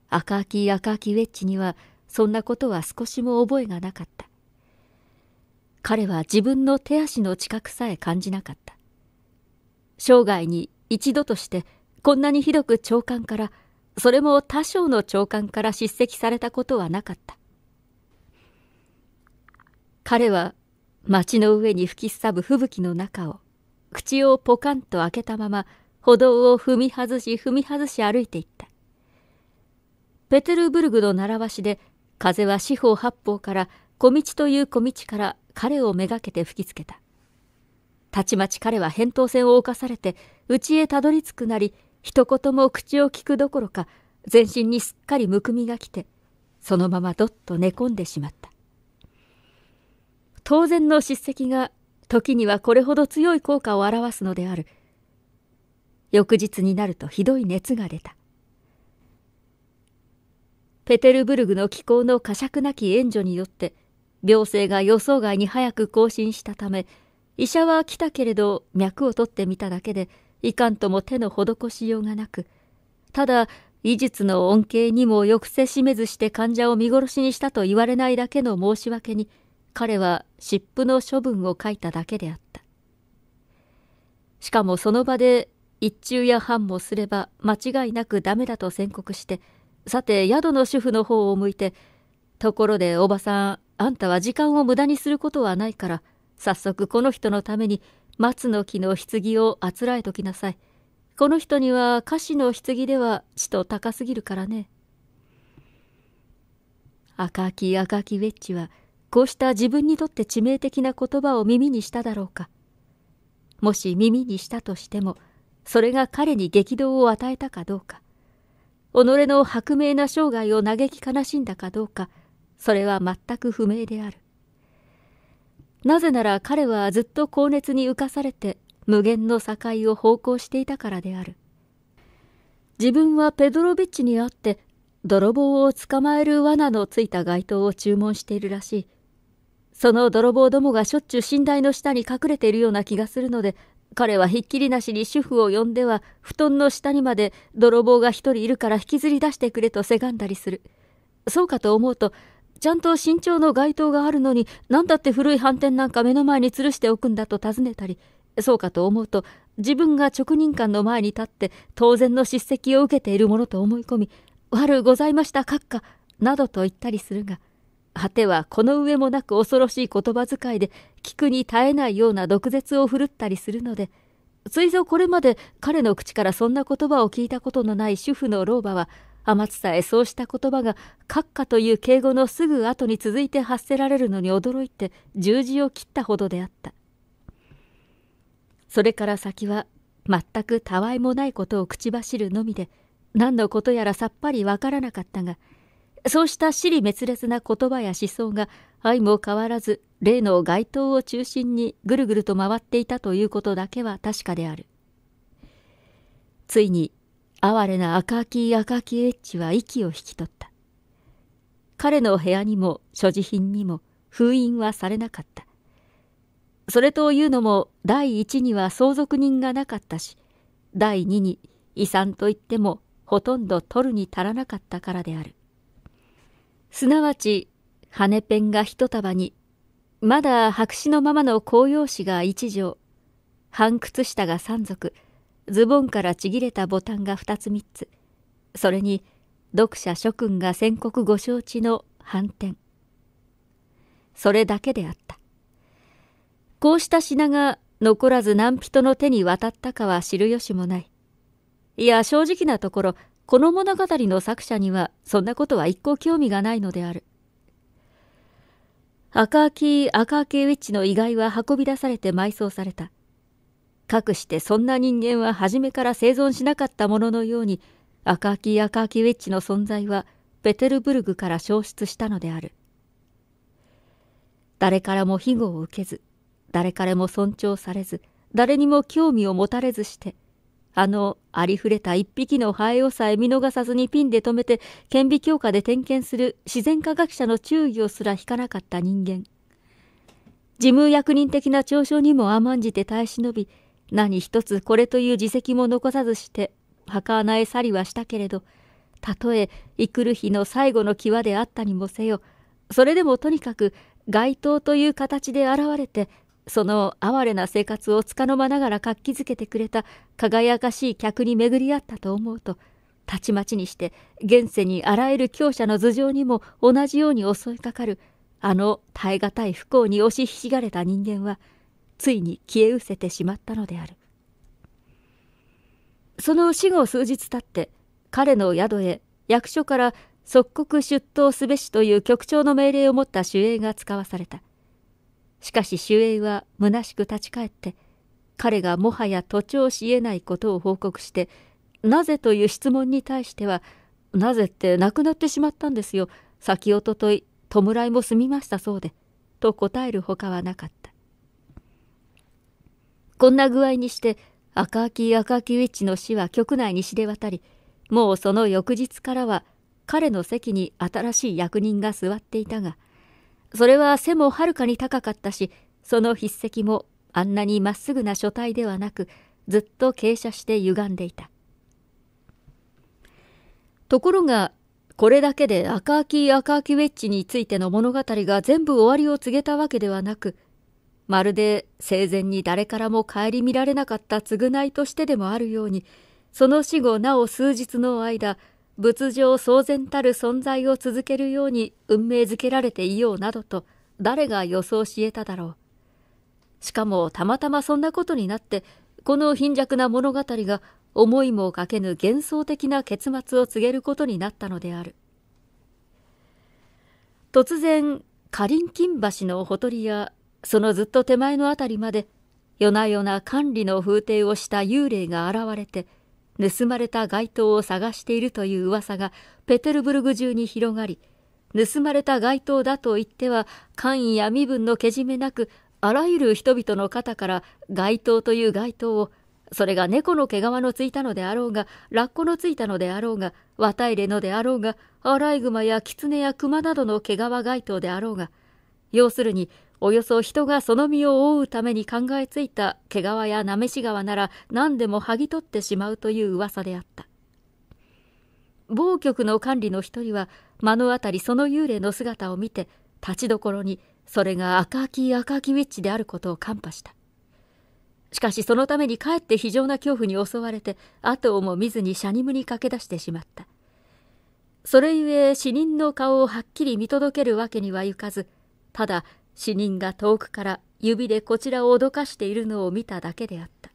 赤き赤きウェッジにはそんなことは少しも覚えがなかった。彼は自分の手足の近くさえ感じなかった。生涯に一度としてこんなにひどく長官から、それも多少の長官から叱責されたことはなかった。彼は街の上に吹きすさぶ吹雪の中を口をポカンと開けたまま歩道を踏み外し踏み外し歩いていったペテルブルグの習わしで風は四方八方から小道という小道から彼をめがけて吹きつけたたちまち彼は扁桃腺を犯されて家へたどり着くなり一言も口を聞くどころか全身にすっかりむくみがきてそのままどっと寝込んでしまった当然の叱責が時にはこれほど強い効果を表すのである。翌日になるとひどい熱が出た。ペテルブルグの気候の呵責なき援助によって、病勢が予想外に早く更新したため、医者は来たけれど脈を取ってみただけで、いかんとも手の施しようがなく、ただ、医術の恩恵にも抑制しめずして患者を見殺しにしたと言われないだけの申し訳に、彼は湿布の処分を書いただけであった。しかもその場で一昼夜半もすれば間違いなくダメだと宣告して、さて宿の主婦の方を向いて、ところでおばさん、あんたは時間を無駄にすることはないから、早速この人のために松の木の棺をあつらえときなさい。この人には菓子の棺ではちと高すぎるからね。赤き赤きウェッジは、こうした自分にとって致命的な言葉を耳にしただろうか。もし耳にしたとしても、それが彼に激動を与えたかどうか、己の薄明な生涯を嘆き悲しんだかどうか、それは全く不明である。なぜなら彼はずっと高熱に浮かされて無限の境を奉公していたからである。自分はペドロビッチに会って泥棒を捕まえる罠のついた街灯を注文しているらしい。その泥棒どもがしょっちゅう寝台の下に隠れているような気がするので、彼はひっきりなしに主婦を呼んでは、布団の下にまで泥棒が一人いるから引きずり出してくれとせがんだりする。そうかと思うと、ちゃんと身長の街灯があるのに、何だって古い斑点なんか目の前に吊るしておくんだと尋ねたり、そうかと思うと、自分が直人間の前に立って当然の叱責を受けているものと思い込み、悪うございました、閣下、などと言ったりするが、果てはこの上もなく恐ろしい言葉遣いで聞くに耐えないような毒舌を振るったりするのでついぞこれまで彼の口からそんな言葉を聞いたことのない主婦の老婆は天津さえそうした言葉が閣下という敬語のすぐ後に続いて発せられるのに驚いて十字を切ったほどであったそれから先は全くたわいもないことを口走るのみで何のことやらさっぱりわからなかったが「そうした私利滅裂な言葉や思想が愛も変わらず例の街灯を中心にぐるぐると回っていたということだけは確かである。ついに哀れな赤き赤きエッチは息を引き取った。彼の部屋にも所持品にも封印はされなかった。それというのも第一には相続人がなかったし、第二に遺産といってもほとんど取るに足らなかったからである。すなわち羽ペンが一束にまだ白紙のままの紅葉紙が一畳半靴下が三足ズボンからちぎれたボタンが二つ三つそれに読者諸君が宣告ご承知の反転それだけであったこうした品が残らず何人の手に渡ったかは知る由もないいや正直なところこの物語の作者にはそんなことは一向興味がないのである。赤き赤ーウィッチの遺骸は運び出されて埋葬された。かくしてそんな人間は初めから生存しなかったもののように、赤き赤きウィッチの存在はペテルブルグから消失したのである。誰からも庇護を受けず、誰からも尊重されず、誰にも興味を持たれずして、あの、ありふれた一匹のハエをさえ見逃さずにピンで止めて、顕微鏡下で点検する自然科学者の注意をすら引かなかった人間。事務役人的な嘲笑にも甘んじて耐え忍び、何一つこれという自責も残さずして、墓穴へ去りはしたけれど、たとえ生くる日の最後の際であったにもせよ、それでもとにかく街灯という形で現れてその哀れな生活をつかの間ながら活気づけてくれた輝かしい客に巡り合ったと思うと、たちまちにして現世にあらゆる強者の頭上にも同じように襲いかかる、あの耐え難い不幸に押しひしがれた人間は、ついに消え失せてしまったのである。その死後数日経って、彼の宿へ役所から即刻出頭すべしという局長の命令を持った守衛が使わされた。しかし守衛は虚しく立ち返って、彼がもはや徒長し得ないことを報告して、なぜという質問に対しては、なぜって亡くなってしまったんですよ。先おととい、弔いも済みましたそうで。と答えるほかはなかった。こんな具合にして、赤木赤木ウィッチの死は局内に知れ渡り、もうその翌日からは、彼の席に新しい役人が座っていたが、それは背もはるかに高かったし、その筆跡もあんなにまっすぐな書体ではなく、ずっと傾斜して歪んでいた。ところが、これだけで赤き赤きウェッジについての物語が全部終わりを告げたわけではなく、まるで生前に誰からも顧みられなかった償いとしてでもあるように、その死後なお数日の間、仏上騒然たる存在を続けるように運命づけられていようなどと誰が予想し得ただろう。しかもたまたまそんなことになって、この貧弱な物語が思いもかけぬ幻想的な結末を告げることになったのである。突然、かりんきん橋のほとりや、そのずっと手前の辺りまで、夜な夜な管理の風体をした幽霊が現れて、盗まれた街灯を探しているという噂がペテルブルグ中に広がり、盗まれた街灯だと言っては、官位や身分のけじめなく、あらゆる人々の肩から街灯という街灯を、それが猫の毛皮のついたのであろうが、ラッコのついたのであろうが、綿入れのであろうが、アライグマやキツネやクマなどの毛皮街灯であろうが、要するにおよそ人がその身を覆うために考えついた毛皮やなめし川なら何でも剥ぎ取ってしまうという噂であった。某局の管理の一人は目の当たりその幽霊の姿を見て立ちどころにそれが赤き赤きウィッチであることを看破した。しかしそのためにかえって非常な恐怖に襲われて後をも見ずにシャニムに駆け出してしまった。それゆえ死人の顔をはっきり見届けるわけにはいかず、ただ死人が遠くから指でこちらを脅かしているのを見ただけであった。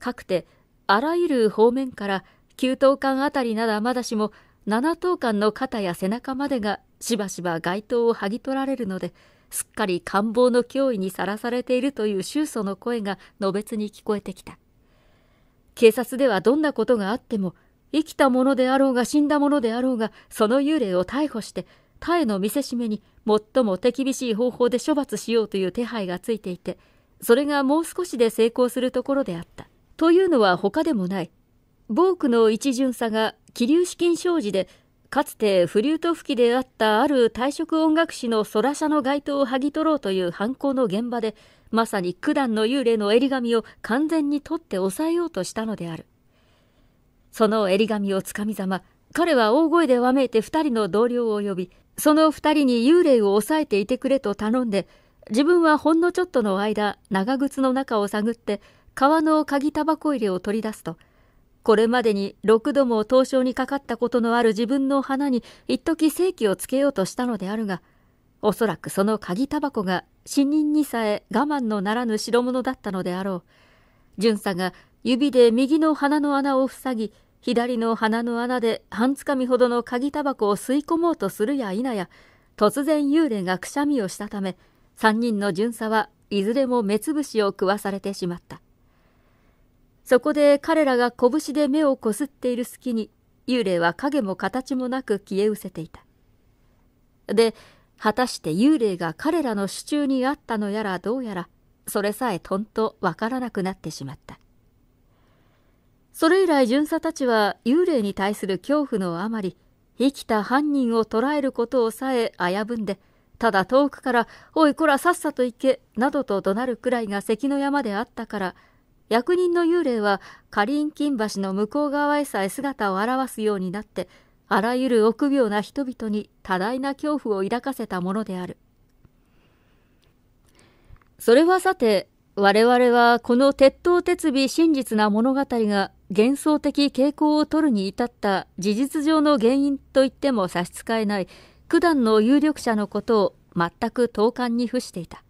かくて、あらゆる方面から9等間あたりならまだしも7等間の肩や背中までがしばしば街灯を剥ぎ取られるので、すっかり官房の脅威にさらされているという宗祖の声がのべつに聞こえてきた。警察ではどんなことがあっても、生きたものであろうが死んだものであろうが、その幽霊を逮捕して、他への見せしめに最も手厳しい方法で処罰しようという手配がついていて、それがもう少しで成功するところであった。というのは他でもない。ボークの一巡査が気流資金商事で、かつてフリュート吹きであったある退職音楽師のソラの街灯を剥ぎ取ろうという犯行の現場で、まさに九段の幽霊の襟紙を完全に取って抑えようとしたのである。その襟紙をつかみざま、彼は大声でわめいて2人の同僚を呼び、その二人に幽霊を抑えていてくれと頼んで、自分はほんのちょっとの間、長靴の中を探って、革の鍵タバコ入れを取り出すと、これまでに6度も凍傷にかかったことのある自分の花に一時正気をつけようとしたのであるが、おそらくその鍵タバコが死人にさえ我慢のならぬ代物だったのであろう。巡査が指で右の鼻の穴を塞ぎ、左の鼻の穴で半つかみほどの鍵タバコを吸い込もうとするや否や、突然幽霊がくしゃみをしたため、3人の巡査はいずれも目つぶしを食わされてしまった。そこで彼らが拳で目をこすっている隙に、幽霊は影も形もなく消え失せていた。で、果たして幽霊が彼らの手中にあったのやらどうやら、それさえとんとわからなくなってしまった。それ以来巡査たちは幽霊に対する恐怖のあまり生きた犯人を捕らえることをさえ危ぶんでただ遠くから「おいこらさっさと行け」などと怒鳴るくらいが関の山であったから役人の幽霊はカリン金橋の向こう側へさえ姿を現すようになってあらゆる臆病な人々に多大な恐怖を抱かせたものであるそれはさて我々はこの鉄頭鉄尾真実な物語が幻想的傾向を取るに至った事実上の原因といっても差し支えない九段の有力者のことを全く当感に付していた。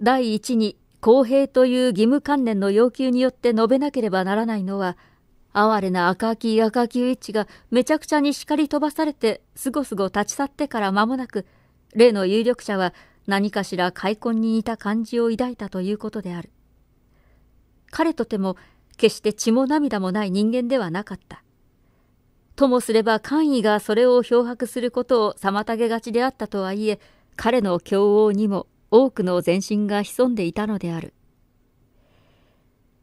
第一に公平という義務関連の要求によって述べなければならないのは、哀れな赤木赤木雄一がめちゃくちゃに叱り飛ばされてすごすご立ち去ってから間もなく、例の有力者は何かしら開墾に似た感じを抱いたということである。彼とても決して血も涙もない人間ではなかった。ともすれば官位がそれを漂白することを妨げがちであったとはいえ、彼の凶王にも多くの前身が潜んでいたのである。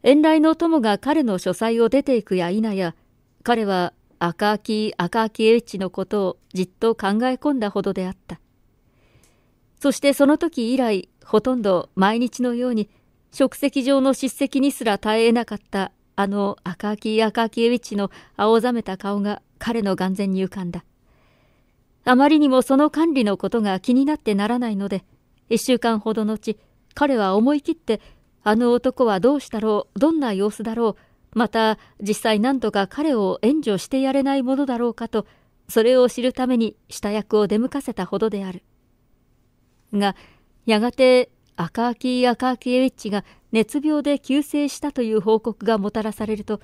遠来の友が彼の書斎を出ていくや否や、彼は赤き赤き英知のことをじっと考え込んだほどであった。そしてその時以来、ほとんど毎日のように、職責上の叱責にすら耐えなかったあの赤木赤木エウィッチの青ざめた顔が彼の眼前に浮かんだ。あまりにもその管理のことが気になってならないので、一週間ほど後、彼は思い切って、あの男はどうしたろう、どんな様子だろう、また実際何とか彼を援助してやれないものだろうかと、それを知るために下役を出向かせたほどである。がやがて赤木赤木エウィッチが熱病で急性したという報告がもたらされると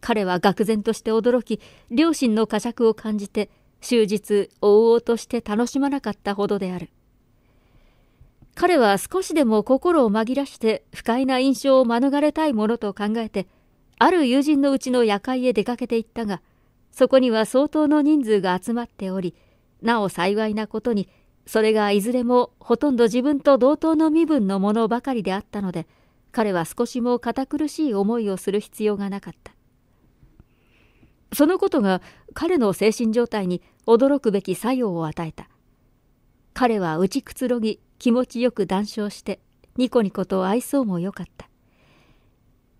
彼は愕然として驚き両親の呵責を感じて終日往おうとして楽しまなかったほどである彼は少しでも心を紛らして不快な印象を免れたいものと考えてある友人のうちの夜会へ出かけていったがそこには相当の人数が集まっておりなお幸いなことにそれがいずれもほとんど自分と同等の身分のものばかりであったので彼は少しも堅苦しい思いをする必要がなかったそのことが彼の精神状態に驚くべき作用を与えた彼は打ちくつろぎ気持ちよく談笑してニコニコと愛想もよかった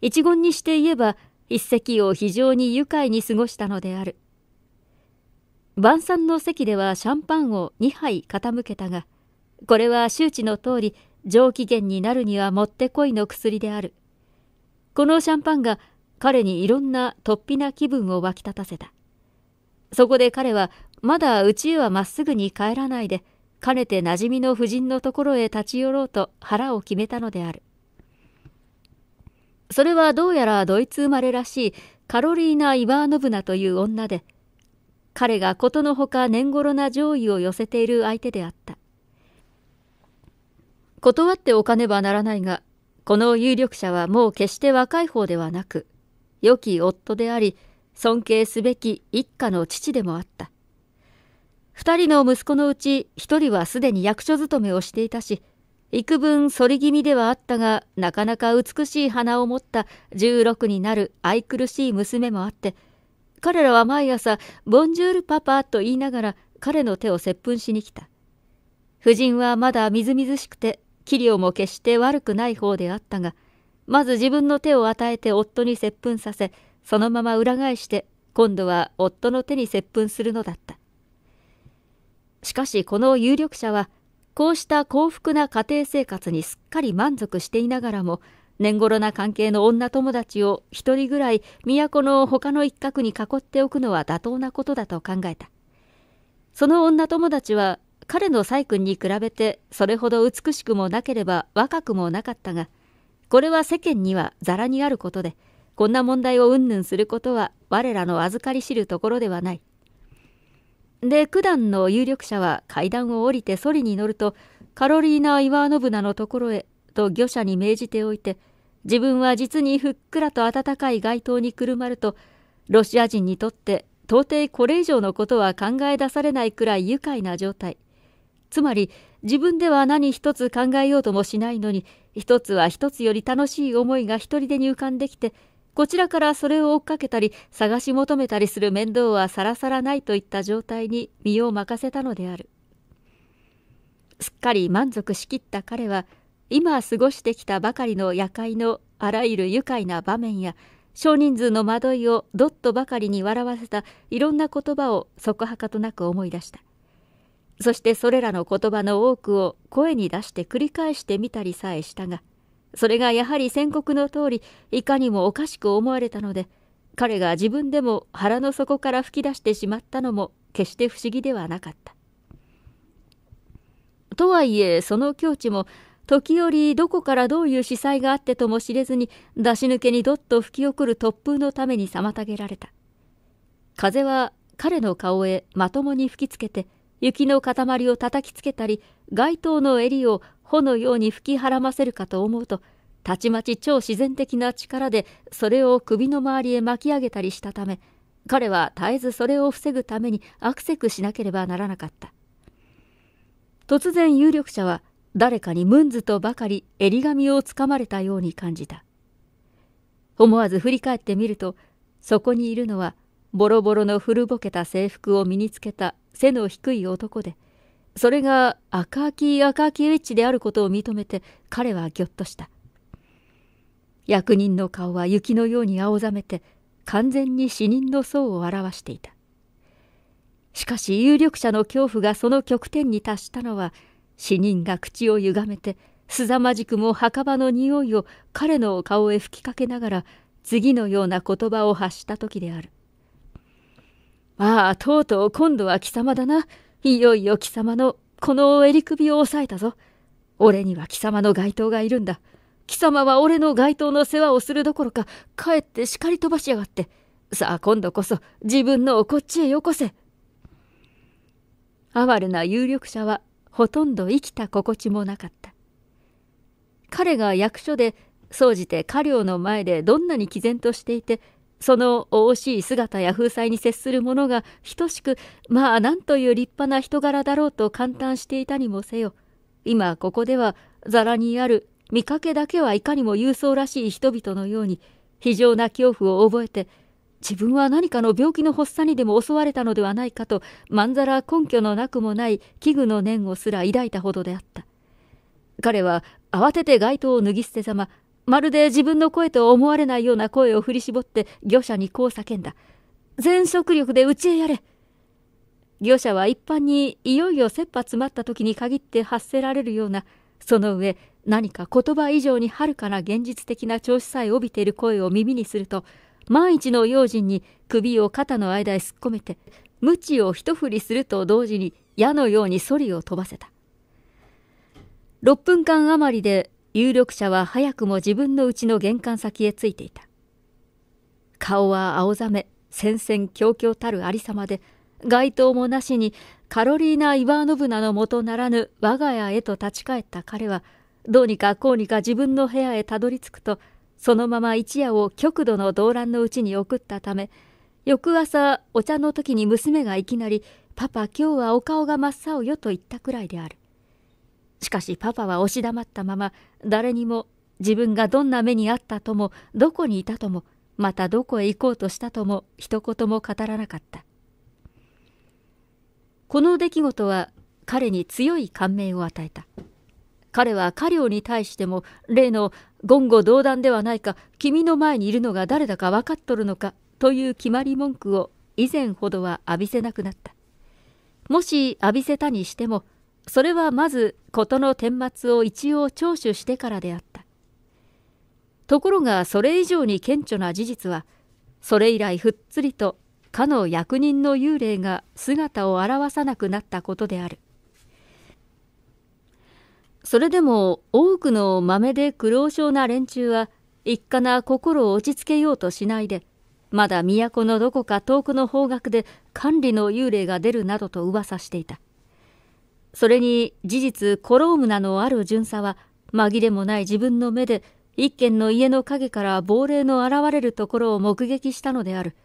一言にして言えば一石を非常に愉快に過ごしたのである晩餐の席ではシャンパンを2杯傾けたがこれは周知の通り上機嫌になるにはもってこいの薬であるこのシャンパンが彼にいろんな突飛な気分を湧き立たせたそこで彼はまだ宇宙はまっすぐに帰らないでかねて馴染みの夫人のところへ立ち寄ろうと腹を決めたのであるそれはどうやらドイツ生まれらしいカロリーナ・イワーノブナという女で彼がことのほか年頃な上位を寄せている相手であった。断っておかねばならないが、この有力者はもう決して若い方ではなく、良き夫であり、尊敬すべき一家の父でもあった。二人の息子のうち一人はすでに役所勤めをしていたし、幾分反り気味ではあったが、なかなか美しい花を持った16になる愛くるしい娘もあって、彼らは毎朝、ボンジュールパパと言いながら彼の手を接吻しに来た。夫人はまだみずみずしくて、器量も決して悪くない方であったが、まず自分の手を与えて夫に接吻させ、そのまま裏返して、今度は夫の手に接吻するのだった。しかしこの有力者は、こうした幸福な家庭生活にすっかり満足していながらも、年頃な関係の女友達を一人ぐらい都の他の一角に囲っておくのは妥当なことだと考えた。その女友達は彼の細君に比べてそれほど美しくもなければ若くもなかったが、これは世間にはざらにあることで、こんな問題をうんぬんすることは我らの預かり知るところではない。で、九段の有力者は階段を降りてソリに乗ると、カロリーナ・イワーノブナのところへと御社に命じておいて、自分は実にふっくらと温かい街灯にくるまると、ロシア人にとって到底これ以上のことは考え出されないくらい愉快な状態。つまり、自分では何一つ考えようともしないのに、一つは一つより楽しい思いが一人でに浮かんできて、こちらからそれを追っかけたり、探し求めたりする面倒はさらさらないといった状態に身を任せたのである。すっかり満足しきった彼は、今過ごしてきたばかりの夜会のあらゆる愉快な場面や少人数の惑いをドッとばかりに笑わせたいろんな言葉をそこはかとなく思い出したそしてそれらの言葉の多くを声に出して繰り返してみたりさえしたがそれがやはり宣告の通りいかにもおかしく思われたので彼が自分でも腹の底から吹き出してしまったのも決して不思議ではなかったとはいえその境地も時折どこからどういう司祭があってとも知れずに出し抜けにどっと吹き送る突風のために妨げられた風は彼の顔へまともに吹きつけて雪の塊を叩きつけたり街灯の襟を穂のように吹きはらませるかと思うとたちまち超自然的な力でそれを首の周りへ巻き上げたりしたため彼は絶えずそれを防ぐためにあくせくしなければならなかった突然有力者は誰かにムンズとばかり襟髪をつかまれたように感じた思わず振り返ってみるとそこにいるのはボロボロの古ぼけた制服を身につけた背の低い男でそれが赤秋赤きウィッチであることを認めて彼はぎょっとした役人の顔は雪のように青ざめて完全に死人の層を表していたしかし有力者の恐怖がその極点に達したのは死人が口をゆがめてすざまじくも墓場の匂いを彼の顔へ吹きかけながら次のような言葉を発した時である。ああ、とうとう今度は貴様だな。いよいよ貴様のこの襟首を押さえたぞ。俺には貴様の街灯がいるんだ。貴様は俺の街灯の世話をするどころか、かえって叱り飛ばしやがって。さあ今度こそ自分のをこっちへよこせ。哀れな有力者はほとんど生きた心地もなかった彼が役所で総じて家領の前でどんなに毅然としていてそのおしい姿や風采に接する者が等しくまあなんという立派な人柄だろうと感嘆していたにもせよ今ここではざらにある見かけだけはいかにも勇壮らしい人々のように非常な恐怖を覚えて自分は何かの病気の発作にでも襲われたのではないかとまんざら根拠のなくもない危惧の念をすら抱いたほどであった彼は慌てて街灯を脱ぎ捨てざままるで自分の声と思われないような声を振り絞って業者にこう叫んだ全速力でうちへやれ業者は一般にいよいよ切羽詰まった時に限って発せられるようなその上何か言葉以上にはるかな現実的な調子さえ帯びている声を耳にすると万一の用心に首を肩の間へすっ込めて、鞭を一振りすると同時に矢のようにソリを飛ばせた。6分間余りで有力者は早くも自分のうちの玄関先へ着いていた。顔は青ざめ、戦々恐々たるありさまで、街灯もなしにカロリーナ・イバーノブナの元ならぬ我が家へと立ち返った彼は、どうにかこうにか自分の部屋へたどり着くと、そのまま一夜を極度の動乱のうちに送ったため翌朝お茶の時に娘がいきなり「パパ今日はお顔が真っ青よ」と言ったくらいであるしかしパパは押し黙ったまま誰にも自分がどんな目にあったともどこにいたともまたどこへ行こうとしたとも一言も語らなかったこの出来事は彼に強い感銘を与えた彼は家領に対しても例の言語道断ではないか君の前にいるのが誰だか分かっとるのかという決まり文句を以前ほどは浴びせなくなったもし浴びせたにしてもそれはまず事の顛末を一応聴取してからであったところがそれ以上に顕著な事実はそれ以来ふっつりとかの役人の幽霊が姿を現さなくなったことであるそれでも多くの豆で苦労症な連中は一家な心を落ち着けようとしないでまだ都のどこか遠くの方角で管理の幽霊が出るなどと噂していたそれに事実コロームなのある巡査は紛れもない自分の目で一軒の家の陰から亡霊の現れるところを目撃したのである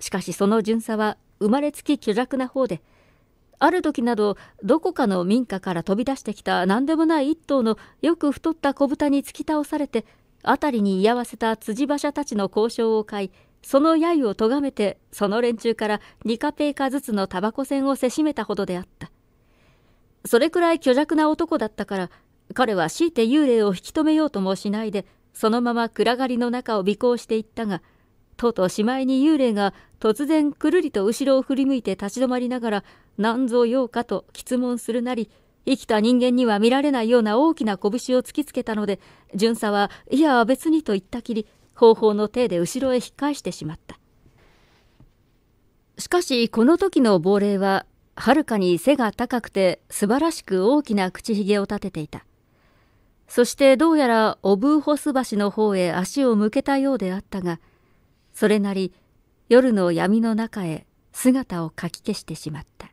しかしその巡査は生まれつき虚弱な方である時などどこかの民家から飛び出してきた何でもない一頭のよく太った子豚に突き倒されて辺りに居合わせた辻馬車たちの交渉を買いその刃をとがめてその連中から2カペーカずつのタバコ銭をせしめたほどであったそれくらい虚弱な男だったから彼は強いて幽霊を引き止めようともしないでそのまま暗がりの中を尾行していったがとうとうしまいに幽霊が突然くるりと後ろを振り向いて立ち止まりながら何ぞ用かと質問するなり生きた人間には見られないような大きな拳を突きつけたので巡査はいや別にと言ったきり方法の手で後ろへ引っ返してしまったしかしこの時の亡霊ははるかに背が高くて素晴らしく大きな口ひげを立てていたそしてどうやらオブーホス橋の方へ足を向けたようであったがそれなり夜の闇の中へ姿をかき消してしまった